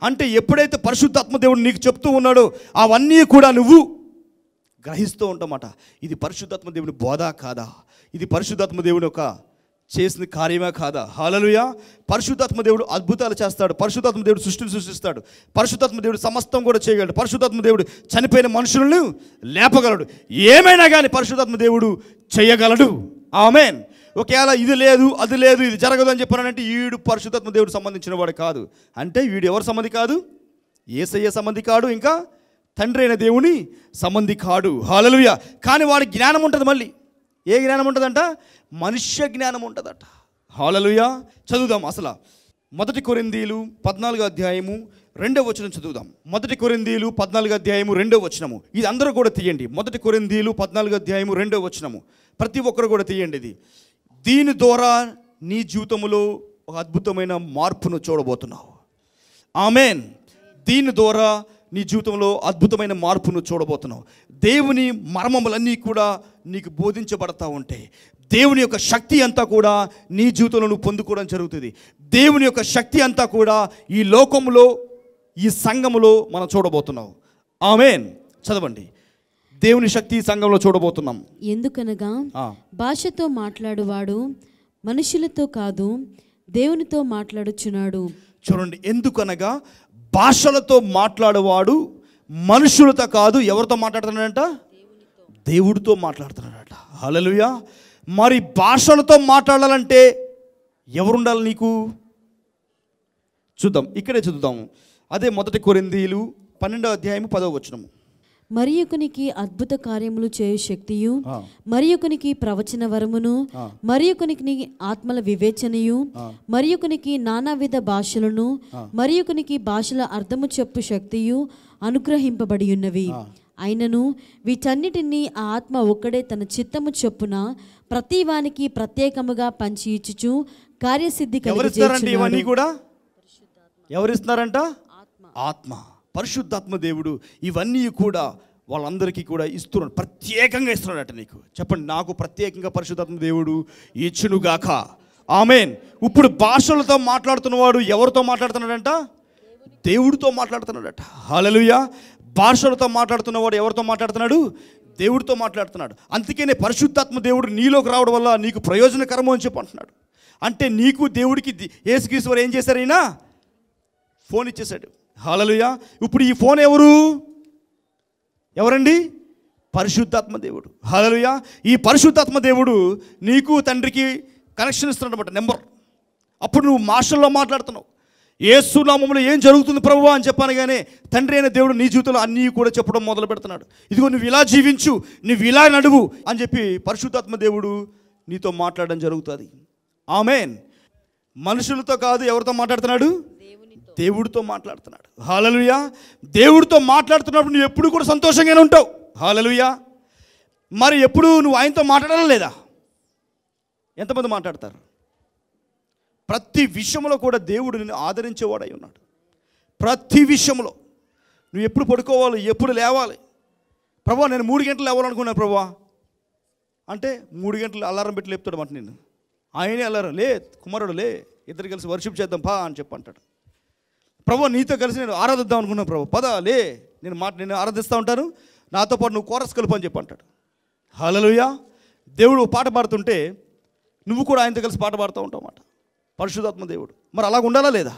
అంటే ఎప్పుడైతే పరిశుద్ధాత్మ దేవుడు నీకు చెప్తూ ఉన్నాడో అవన్నీ కూడా నువ్వు గ్రహిస్తూ ఉంటామాట ఇది పరిశుద్ధాత్మ దేవుని బోధ కాదా ఇది పరిశుద్ధాత్మ దేవుని ఒక చేసిన కార్యమే కాదా హలలుయా పరిశుద్ధాత్మ దేవుడు అద్భుతాలు చేస్తాడు పరిశుద్ధాత్మ దేవుడు సృష్టిని సృష్టిస్తాడు పరిశుద్ధాత్మ దేవుడు సమస్తం కూడా చేయగలడు పరిశుద్ధాత్మ దేవుడు చనిపోయిన మనుషులను లేపగలడు ఏమైనా కానీ పరిశుద్ధాత్మ దేవుడు చేయగలడు ఆమెన్ ఒకవేళ ఇది లేదు అది లేదు ఇది జరగదు అని చెప్పానంటే వీడు పరిశుద్ధాత్మ దేవుడు సంబంధించిన వాడు కాదు అంటే వీడు ఎవరు సంబంధి కాదు ఏసయ్య సంబంధి కాడు ఇంకా తండ్రి అయిన దేవుని సంబంధి కాడు హాలలుయ కానీ వాడి జ్ఞానం ఉంటుంది మళ్ళీ ఏ జ్ఞానం ఉంటుందంట మనుష్య జ్ఞానం ఉంటుందట హాలలుయ చదువుదాం అసలు మొదటి కొరిందీలు పద్నాలుగు అధ్యాయము రెండవ వచనం చదువుదాం మొదటి కొరిందీలు పద్నాలుగు అధ్యాయము రెండవ వచనము ఇది అందరూ కూడా తీయండి మొదటి కొరిందీలు పద్నాలుగు అధ్యాయము రెండవ వచనము ప్రతి ఒక్కరు కూడా తీయండి ఇది దీని ద్వారా నీ జీవితంలో ఒక అద్భుతమైన మార్పును చూడబోతున్నావు ఆమెన్ దీని ద్వారా నీ జీవితంలో అద్భుతమైన మార్పును చూడబోతున్నావు దేవుని మర్మములన్నీ కూడా నీకు బోధించబడతా ఉంటాయి దేవుని యొక్క శక్తి అంతా కూడా నీ జీవితంలో నువ్వు పొందుకోవడం జరుగుతుంది దేవుని యొక్క శక్తి అంతా కూడా ఈ లోకంలో ఈ సంఘములో మనం చూడబోతున్నావు ఆమెన్ చదవండి దేవుని శక్తి సంఘంలో చూడబోతున్నాం ఎందుకనగా భాషతో మాట్లాడువాడు మనుషులతో కాదు దేవునితో మాట్లాడుచున్నాడు చూడండి ఎందుకనగా భాషలతో మాట్లాడేవాడు మనుషులతో కాదు ఎవరితో మాట్లాడుతున్నాడంట దేవుడితో మాట్లాడుతున్నాడట హలలుయా మరి భాషలతో మాట్లాడాలంటే ఎవరుండాలి నీకు చూద్దాం ఇక్కడే చూద్దాము అదే మొదటి కొరిందీలు పన్నెండవ అధ్యాయము పదవ వచ్చినము మరియుకునికి అద్భుత కార్యములు చేయు శక్తియు మరియుకునికి ప్రవచన వరమును మరియుకునికి ఆత్మల వివేచనయు మరియుకునికి నానా నానావిధ భాషలను మరియుకునికి భాషల అర్థము చెప్పు శక్తియు అనుగ్రహింపబడి ఉన్నవి అయినను వీటన్నిటిని ఆ ఆత్మ ఒక్కడే తన చిత్తము చెప్పున ప్రతి వానికి ప్రత్యేకముగా పంచి ఇచ్చుచు కార్యసిద్ధి ఎవరిస్తున్నారంట ఆత్మ పరిశుద్ధాత్మ దేవుడు ఇవన్నీ కూడా వాళ్ళందరికీ కూడా ఇస్తున్నాడు ప్రత్యేకంగా ఇస్తున్నాడట నీకు చెప్పండి నాకు ప్రత్యేకంగా పరిశుద్ధాత్మ దేవుడు ఇచ్చునుగాక ఆమెన్ ఇప్పుడు భాషలతో మాట్లాడుతున్నవాడు ఎవరితో మాట్లాడుతున్నాడంట దేవుడితో మాట్లాడుతున్నాడట హలలుయ భాషలతో మాట్లాడుతున్నవాడు ఎవరితో మాట్లాడుతున్నాడు దేవుడితో మాట్లాడుతున్నాడు అందుకేనే పరిశుద్ధాత్మ దేవుడు నీలోకి రావడం వల్ల నీకు ప్రయోజనకరము అని చెప్పి అంటున్నాడు అంటే నీకు దేవుడికి ఏసుక్రీశ్వరు ఏం చేశారైనా ఫోన్ ఇచ్చేశాడు హాలలుయా ఇప్పుడు ఈ ఫోన్ ఎవరు ఎవరండి పరిశుద్ధాత్మ దేవుడు హాలలుయా ఈ పరిశుద్ధాత్మ దేవుడు నీకు తండ్రికి కనెక్షన్ అనమాట నెంబర్ అప్పుడు నువ్వు మాస్టర్లో మాట్లాడుతున్నావు ఏసు నామంలో ఏం జరుగుతుంది ప్రభు అని చెప్పాను కానీ తండ్రి అయిన దేవుడు నీ జీవితంలో అన్నీ కూడా చెప్పడం మొదలు పెడుతున్నాడు ఇదిగో నువ్వు ఇలా జీవించు నువ్వు ఇలా నడువు అని చెప్పి పరిశుద్ధాత్మ దేవుడు నీతో మాట్లాడడం జరుగుతుంది ఆమెన్ మనుషులతో కాదు ఎవరితో మాట్లాడుతున్నాడు దేవుడితో మాట్లాడుతున్నాడు హాలలుయా దేవుడితో మాట్లాడుతున్నప్పుడు నువ్వు ఎప్పుడు కూడా సంతోషంగానే ఉంటావు హాలలుయా మరి ఎప్పుడు నువ్వు ఆయనతో మాట్లాడడం లేదా ఎంతమంది మాట్లాడతారు ప్రతి విషయంలో కూడా దేవుడు నిన్ను ఆదరించేవాడై ఉన్నాడు ప్రతి విషయంలో నువ్వు ఎప్పుడు పడుకోవాలి ఎప్పుడు లేవాలి ప్రభా నేను మూడు గంటలు లేవాలనుకున్నాను ప్రభా అంటే మూడు గంటలు అలారం పెట్టి లేపుతాడు అంట నేను ఆయనే అలారం లే కుమారుడు లే ఇద్దరు కలిసి వర్షిప్ చేద్దాం పా అని చెప్పంటాడు ప్రభు నీతో కలిసి నేను ఆరాధిద్దాం అనుకున్నాను ప్రభు పద లే నేను మాట నేను ఆరాధిస్తూ ఉంటాను నాతో పాటు నువ్వు కోరస్ కలుపు అని చెప్పి అంటాడు హలలుయ దేవుడు పాట పాడుతుంటే నువ్వు కూడా ఆయనతో కలిసి పాట పాడుతూ ఉంటావు అన్నమాట పరిశుధాత్మ దేవుడు మరి అలాగ ఉండాలా లేదా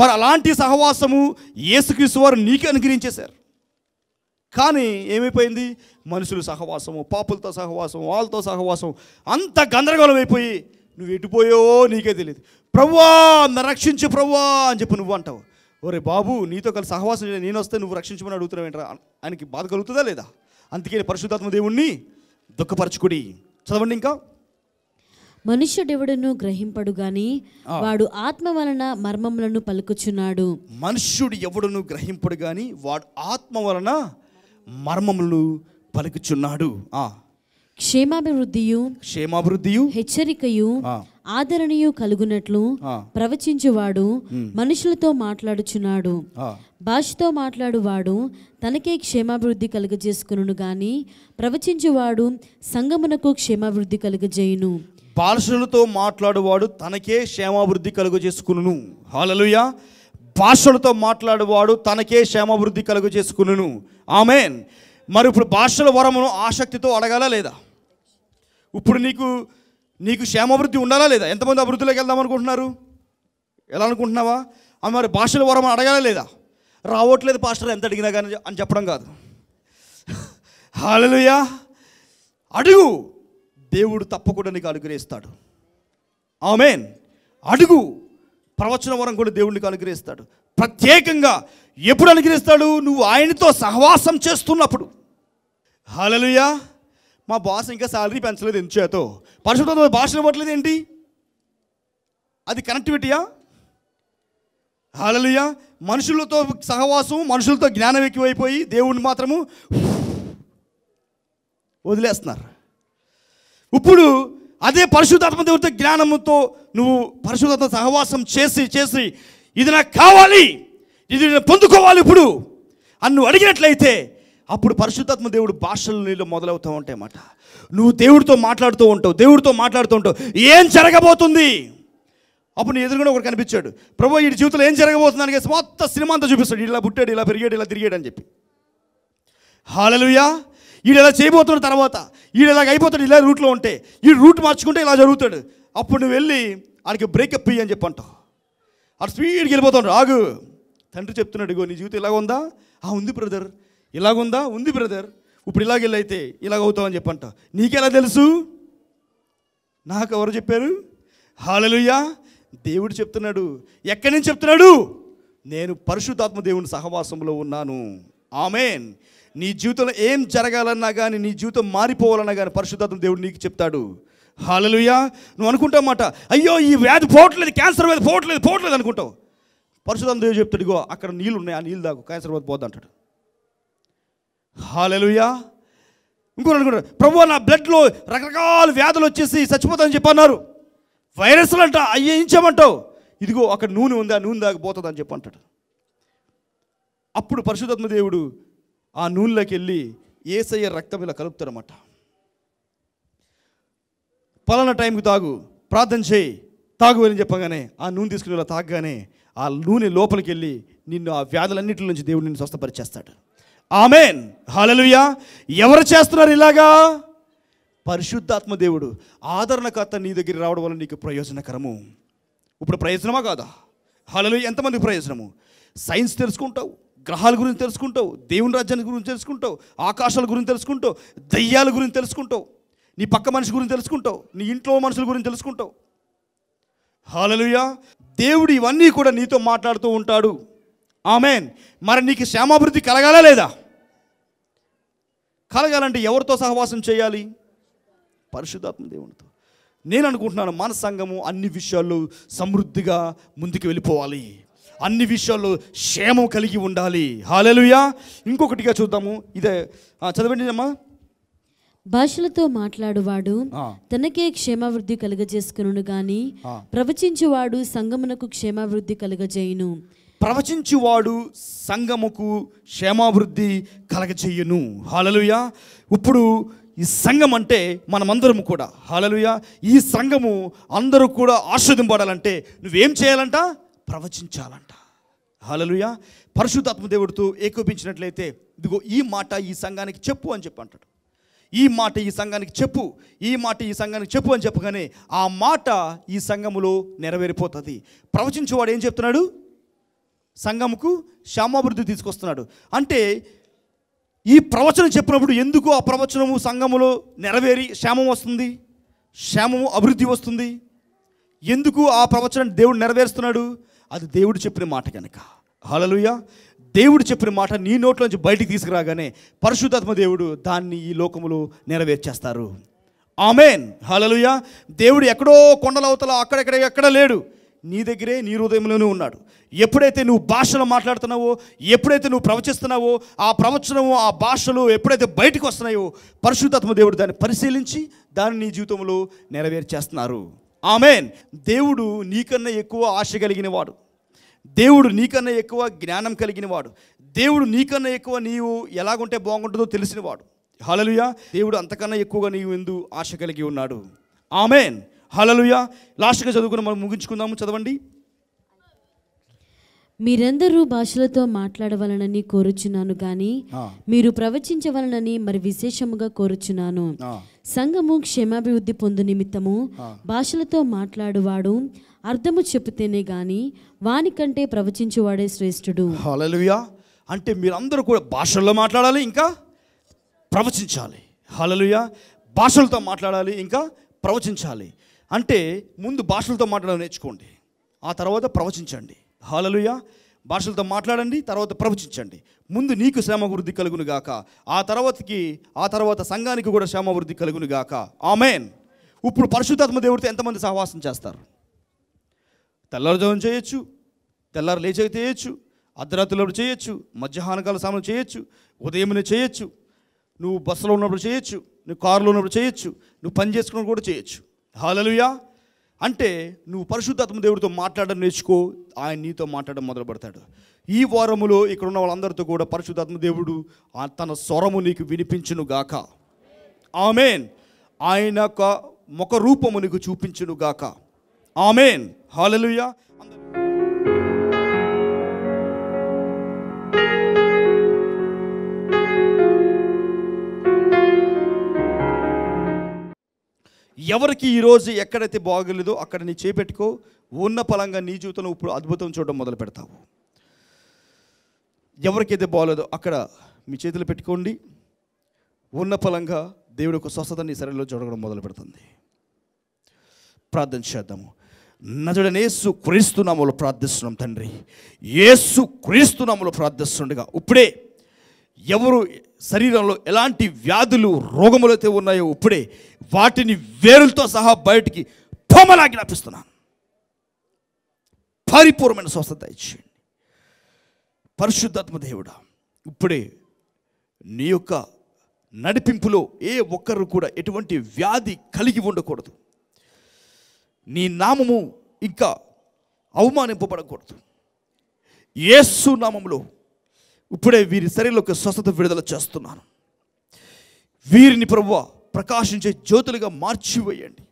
మరి అలాంటి సహవాసము యేసుక్రీస్తు వారు నీకే అనుగ్రహించేశారు కానీ ఏమైపోయింది మనుషులు సహవాసము పాపులతో సహవాసం వాళ్ళతో సహవాసం అంత గందరగోళం అయిపోయి నువ్వు ఎటుపోయో నీకే తెలియదు ప్రవ్వా నన్ను రక్షించు ప్రవ్వా అని చెప్పి నువ్వు అంటావు ఒరే బాబు నీతో కలిసి సహవాసం నేను వస్తే నువ్వు రక్షించమని అడుగుతున్నావు ఏంట్రా ఆయనకి బాధ కలుగుతుందా లేదా అందుకే పరిశుద్ధాత్మ దేవుణ్ణి దుఃఖపరచుకుడి చదవండి ఇంకా మనుష్యుడెవడను గ్రహింపడు గాని వాడు ఆత్మ వలన మర్మములను పలుకుచున్నాడు మనుష్యుడు ఎవడను గ్రహింపడు గాని వాడు ఆత్మ వలన మర్మములు పలుకుచున్నాడు ఆ క్షేమాభివృద్ధియు క్షేమాభివృద్ధియు హెచ్చరికయు ఆదరణీయు కలుగునట్లు ప్రవచించువాడు మనుషులతో మాట్లాడుచున్నాడు భాషతో మాట్లాడువాడు తనకే క్షేమాభివృద్ధి కలుగజేసుకును గాని ప్రవచించువాడు సంగమునకు క్షేమాభివృద్ధి కలుగజేయును భాషలతో మాట్లాడువాడు తనకే క్షేమాభివృద్ధి కలుగజేసుకును హాలలుయా భాషలతో మాట్లాడేవాడు తనకే క్షేమాభివృద్ధి కలుగజేసుకును ఆమెన్ మరి ఇప్పుడు భాషల వరమును ఆసక్తితో అడగాలా లేదా ఇప్పుడు నీకు నీకు క్షేమాభివృద్ధి ఉండాలా లేదా ఎంతమంది అభివృద్ధిలోకి వెళ్దాం అనుకుంటున్నారు ఎలా అనుకుంటున్నావా మరి భాషల వరం అడగాలా లేదా రావట్లేదు పాస్టర్ ఎంత అడిగినా కానీ అని చెప్పడం కాదు హాలలుయా అడుగు దేవుడు తప్పకుండా నీకు అనుగ్రహిస్తాడు ఆమెన్ అడుగు ప్రవచన వరం కూడా దేవుడికి అనుగ్రహిస్తాడు ప్రత్యేకంగా ఎప్పుడు అనుగ్రహిస్తాడు నువ్వు ఆయనతో సహవాసం చేస్తున్నప్పుడు హాలలుయా మా బాస్ ఇంకా శాలరీ పెంచలేదు ఎందుకు చేతో పరిశుభ్రత భాషలు ఇవ్వట్లేదు ఏంటి అది కనెక్టివిటీయా హలలియా మనుషులతో సహవాసం మనుషులతో జ్ఞానం ఎక్కువైపోయి దేవుణ్ణి మాత్రము వదిలేస్తున్నారు ఇప్పుడు అదే పరిశుద్ధాత్మ దేవుడితో జ్ఞానంతో నువ్వు పరిశుద్ధాత్మ సహవాసం చేసి చేసి ఇది నాకు కావాలి ఇది పొందుకోవాలి ఇప్పుడు అని నువ్వు అడిగినట్లయితే అప్పుడు పరిశుద్ధాత్మ దేవుడు భాషలు నీళ్ళు మొదలవుతూ ఉంటాయన్నమాట నువ్వు దేవుడితో మాట్లాడుతూ ఉంటావు దేవుడితో మాట్లాడుతూ ఉంటావు ఏం జరగబోతుంది అప్పుడు నీ ఎదురుగా ఒకరు కనిపించాడు ప్రభు వీడి జీవితంలో ఏం చెప్పి మొత్తం సినిమా అంతా చూపిస్తాడు ఇలా పుట్టాడు ఇలా పెరిగాడు ఇలా తిరిగాడు అని చెప్పి హాలలుయా వీడు ఎలా చేయబోతున్న తర్వాత వీడు ఇలాగ అయిపోతాడు ఇలా రూట్లో ఉంటే ఈ రూట్ మార్చుకుంటే ఇలా జరుగుతాడు అప్పుడు నువ్వు వెళ్ళి ఆడికి బ్రేకప్ ఇయ్యి అని చెప్పి అంటావు అటు స్పీడ్కి వెళ్ళిపోతాడు ఆగు తండ్రి చెప్తున్నాడు ఇగో నీ జీవితం ఇలాగ ఉందా ఆ ఉంది బ్రదర్ ఇలాగుందా ఉంది బ్రదర్ ఇప్పుడు ఇలాగెళ్ళైతే ఇలాగ అవుతామని చెప్పంట నీకెలా తెలుసు నాకు ఎవరు చెప్పారు హాలలుయ్యా దేవుడు చెప్తున్నాడు ఎక్కడి నుంచి చెప్తున్నాడు నేను పరిశుద్ధాత్మ దేవుని సహవాసంలో ఉన్నాను ఆమెన్ నీ జీవితంలో ఏం జరగాలన్నా కానీ నీ జీవితం మారిపోవాలన్నా కానీ పరిశుద్ధాత్మ దేవుడు నీకు చెప్తాడు హాలలుయ్యా నువ్వు అనుకుంటామాట అయ్యో ఈ వ్యాధి పోవట్లేదు క్యాన్సర్ వ్యాధి పోవట్లేదు పోవట్లేదు అనుకుంటావు పరిశుధాత్మ దేవుడు చెప్తాడు అక్కడ నీళ్ళు ఉన్నాయి ఆ నీళ్ళు దాకు క్యాన్సర్ వ్యాధి పోదంటాడు హాలెలుయా ఇంకో అనుకుంటారు ప్రభు నా బ్లడ్లో రకరకాల వ్యాధులు వచ్చేసి చచ్చిపోతామని చెప్పన్నారు వైరస్లు అంట అయ్యి ఇంచమంటావు ఇదిగో అక్కడ నూనె ఉంది ఆ నూనె దాకపోతుంది అని చెప్పంటాడు అప్పుడు పరిశుధాత్మ దేవుడు ఆ నూనెలోకి వెళ్ళి ఏసయ్య రక్తం ఇలా కలుపుతారన్నమాట పలానా టైంకి తాగు ప్రార్థన చేయి తాగు అని చెప్పగానే ఆ నూనె తీసుకుని ఇలా తాగగానే ఆ నూనె లోపలికి వెళ్ళి నిన్ను ఆ వ్యాధులన్నింటి నుంచి దేవుడు నిన్ను స్వస్థపరిచేస్తాడు ఆమెన్ హాలలుయా ఎవరు చేస్తున్నారు ఇలాగా పరిశుద్ధాత్మ దేవుడు ఆదరణకర్త నీ దగ్గర రావడం వల్ల నీకు ప్రయోజనకరము ఇప్పుడు ప్రయోజనమా కాదా హాలలుయ ఎంతమందికి ప్రయోజనము సైన్స్ తెలుసుకుంటావు గ్రహాల గురించి తెలుసుకుంటావు దేవుని రాజ్యాన్ని గురించి తెలుసుకుంటావు ఆకాశాల గురించి తెలుసుకుంటావు దయ్యాల గురించి తెలుసుకుంటావు నీ పక్క మనిషి గురించి తెలుసుకుంటావు నీ ఇంట్లో మనుషుల గురించి తెలుసుకుంటావు హాలలుయా దేవుడు ఇవన్నీ కూడా నీతో మాట్లాడుతూ ఉంటాడు ఆమెన్ మరి నీకు శ్యామాభివృద్ధి కలగాలా లేదా కలగాలంటే ఎవరితో సహవాసం చేయాలి పరిశుద్ధాత్మ దేవునితో నేను అనుకుంటున్నాను మన సంఘము అన్ని విషయాల్లో సమృద్ధిగా ముందుకు వెళ్ళిపోవాలి అన్ని విషయాల్లో క్షేమం కలిగి ఉండాలి హాలెలుయా ఇంకొకటిగా చూద్దాము ఇదే చదవండి అమ్మా భాషలతో మాట్లాడువాడు తనకే క్షేమాభివృద్ధి కలుగజేసుకును గాని ప్రవచించువాడు సంగమునకు క్షేమాభివృద్ధి కలుగజేయును ప్రవచించువాడు సంఘముకు క్షేమాభివృద్ధి కలగచేయును హాలలుయ ఇప్పుడు ఈ సంఘం అంటే మనమందరం కూడా హాలలుయ ఈ సంఘము అందరూ కూడా ఆస్వాదింపడాలంటే నువ్వేం చేయాలంట ప్రవచించాలంట హాలలుయ పరిశుద్ధాత్మ దేవుడితో ఏకోపించినట్లయితే ఇదిగో ఈ మాట ఈ సంఘానికి చెప్పు అని చెప్పి అంటాడు ఈ మాట ఈ సంఘానికి చెప్పు ఈ మాట ఈ సంఘానికి చెప్పు అని చెప్పగానే ఆ మాట ఈ సంఘములో నెరవేరిపోతుంది ప్రవచించేవాడు ఏం చెప్తున్నాడు సంఘముకు శ్యామాభివృద్ధి తీసుకొస్తున్నాడు అంటే ఈ ప్రవచనం చెప్పినప్పుడు ఎందుకు ఆ ప్రవచనము సంఘములో నెరవేరి క్షేమం వస్తుంది క్షేమము అభివృద్ధి వస్తుంది ఎందుకు ఆ ప్రవచనం దేవుడు నెరవేరుస్తున్నాడు అది దేవుడు చెప్పిన మాట కనుక హలలుయ దేవుడు చెప్పిన మాట నీ నోట్లోంచి బయటికి తీసుకురాగానే పరిశుద్ధాత్మ దేవుడు దాన్ని ఈ లోకములో నెరవేర్చేస్తారు ఆమెన్ హలలుయ దేవుడు ఎక్కడో కొండలవతల అక్కడెక్కడ ఎక్కడ లేడు నీ దగ్గరే నీ హృదయంలోనే ఉన్నాడు ఎప్పుడైతే నువ్వు భాషలో మాట్లాడుతున్నావో ఎప్పుడైతే నువ్వు ప్రవచిస్తున్నావో ఆ ప్రవచనము ఆ భాషలు ఎప్పుడైతే బయటకు వస్తున్నాయో పరిశుద్ధాత్మ దేవుడు దాన్ని పరిశీలించి దాన్ని నీ జీవితంలో నెరవేర్చేస్తున్నారు ఆమెన్ దేవుడు నీకన్నా ఎక్కువ ఆశ కలిగిన వాడు దేవుడు నీకన్నా ఎక్కువ జ్ఞానం కలిగిన వాడు దేవుడు నీకన్నా ఎక్కువ నీవు ఎలాగుంటే బాగుంటుందో తెలిసినవాడు హాలలుయా దేవుడు అంతకన్నా ఎక్కువగా నీవు ఎందు ఆశ కలిగి ఉన్నాడు ఆమెన్ హలలుయా లాస్ట్గా చదువుకుని మనం ముగించుకుందాము చదవండి మీరందరూ భాషలతో మాట్లాడవలనని కోరుచున్నాను కానీ మీరు ప్రవచించవలనని మరి విశేషముగా కోరుచున్నాను సంఘము క్షేమాభివృద్ధి పొందు నిమిత్తము భాషలతో మాట్లాడువాడు అర్థము చెప్తేనే గాని వానికంటే ప్రవచించువాడే శ్రేష్ఠుడు హలలుయా అంటే మీరందరూ కూడా భాషల్లో మాట్లాడాలి ఇంకా ప్రవచించాలి హలలుయా భాషలతో మాట్లాడాలి ఇంకా ప్రవచించాలి అంటే ముందు భాషలతో మాట్లాడడం నేర్చుకోండి ఆ తర్వాత ప్రవచించండి హాలలుయ భాషలతో మాట్లాడండి తర్వాత ప్రవచించండి ముందు నీకు శ్రమవృద్ధి కలుగును గాక ఆ తర్వాతకి ఆ తర్వాత సంఘానికి కూడా శ్రమవృద్ధి కలుగును గాక ఆమెన్ ఇప్పుడు పరిశుద్ధాత్మ దేవుడితో ఎంతమంది సహవాసం చేస్తారు తెల్లారుజాము చేయొచ్చు తెల్లారు లేచి చేయొచ్చు అర్ధరాత్రిలో చేయొచ్చు మధ్యాహ్నకాల సమయం చేయొచ్చు ఉదయంనే చేయొచ్చు నువ్వు బస్సులో ఉన్నప్పుడు చేయొచ్చు నువ్వు కారులో ఉన్నప్పుడు చేయొచ్చు నువ్వు పని చేసుకున్నప్పుడు కూడా చేయొచ్చు హాలలుయ అంటే నువ్వు పరిశుద్ధాత్మ దేవుడితో మాట్లాడడం నేర్చుకో ఆయన నీతో మాట్లాడడం మొదలు పెడతాడు ఈ వారములో ఇక్కడ ఉన్న వాళ్ళందరితో కూడా పరిశుద్ధాత్మ దేవుడు తన స్వరము నీకు వినిపించును గాక ఆమెన్ ఆయన ఒక ముఖ రూపము నీకు చూపించును గాక ఆమెన్ హాలలుయా అందరూ ఎవరికి ఈరోజు ఎక్కడైతే బాగలేదో అక్కడ నీ చేపెట్టుకో ఉన్న పలంగా నీ జీవితంలో ఇప్పుడు అద్భుతం చూడడం మొదలు పెడతావు ఎవరికైతే బాగలేదో అక్కడ మీ చేతులు పెట్టుకోండి ఉన్న పలంగా దేవుడి యొక్క స్వస్థత నీ శరీరంలో చూడడం మొదలు పెడుతుంది ప్రార్థన చేద్దాము నజడనేసు క్రీస్తునామలు ప్రార్థిస్తున్నాం తండ్రి ఏసు క్రీస్తునామలు ప్రార్థిస్తుండగా ఇప్పుడే ఎవరు శరీరంలో ఎలాంటి వ్యాధులు రోగములైతే ఉన్నాయో ఇప్పుడే వాటిని వేరులతో సహా బయటికి పొమలాగి జ్ఞాపిస్తున్నాను పరిపూర్ణమైన స్వస్థత ఇచ్చేయండి పరిశుద్ధాత్మ దేవుడా ఇప్పుడే నీ యొక్క నడిపింపులో ఏ ఒక్కరు కూడా ఎటువంటి వ్యాధి కలిగి ఉండకూడదు నీ నామము ఇంకా అవమానింపబడకూడదు ఏసు నామంలో ఇప్పుడే వీరి శరీరంలోకి స్వస్థత విడుదల చేస్తున్నాను వీరిని ప్రభువా ప్రకాశించే జ్యోతులుగా మార్చివేయండి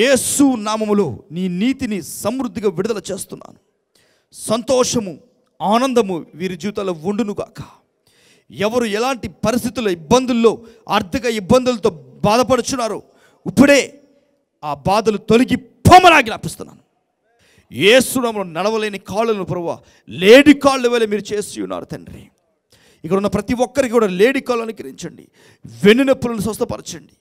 యేసు నామములో నీ నీతిని సమృద్ధిగా విడుదల చేస్తున్నాను సంతోషము ఆనందము వీరి జీవితాల్లో ఉండునుగాక ఎవరు ఎలాంటి పరిస్థితుల ఇబ్బందుల్లో ఆర్థిక ఇబ్బందులతో బాధపడుచున్నారో ఇప్పుడే ఆ బాధలు తొలగి పొమలా జ్ఞాపిస్తున్నాను ఏసునామలో నడవలేని కాళ్ళను ప్రభు లేడి కాళ్ళ వేళ మీరు చేసి ఉన్నారు తండ్రి ఇక్కడ ఉన్న ప్రతి ఒక్కరికి కూడా లేడి కాలు అనుగ్రహించండి వెన్ను నొప్పులను స్వస్థపరచండి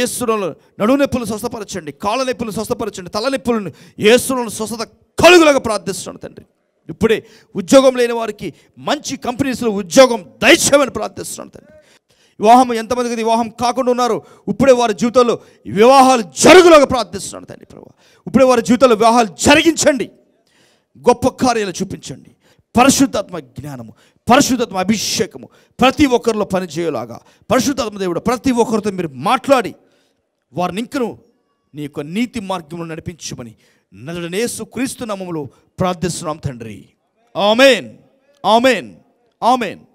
ఏసులను నడువు నొప్పులను స్వస్థపరచండి కాళ్ళ నొప్పులను స్వస్థపరచండి తల నొప్పులను ఏసులను స్వస్థత కలుగులాగా ప్రార్థిస్తున్నాను తండ్రి ఇప్పుడే ఉద్యోగం లేని వారికి మంచి కంపెనీస్లో ఉద్యోగం దైత్యమని ప్రార్థిస్తున్నాను తండ్రి వివాహం ఎంతమందికి వివాహం కాకుండా ఉన్నారు ఇప్పుడే వారి జీవితంలో వివాహాలు జరుగులాగా ప్రార్థిస్తున్నాను తండ్రి ప్రభు ఇప్పుడే వారి జీవితంలో వివాహాలు జరిగించండి గొప్ప కార్యాలు చూపించండి పరిశుద్ధాత్మ జ్ఞానము పరిశుద్ధాత్మ అభిషేకము ప్రతి ఒక్కరిలో పనిచేయలాగా పరిశుద్ధాత్మ దేవుడు ప్రతి ఒక్కరితో మీరు మాట్లాడి వారిని ఇంకను నీ యొక్క నీతి మార్గంలో నడిపించమని నేసు క్రీస్తు నామములో ప్రార్థిస్తున్నాం తండ్రి ఆమెన్ ఆమెన్ ఆమెన్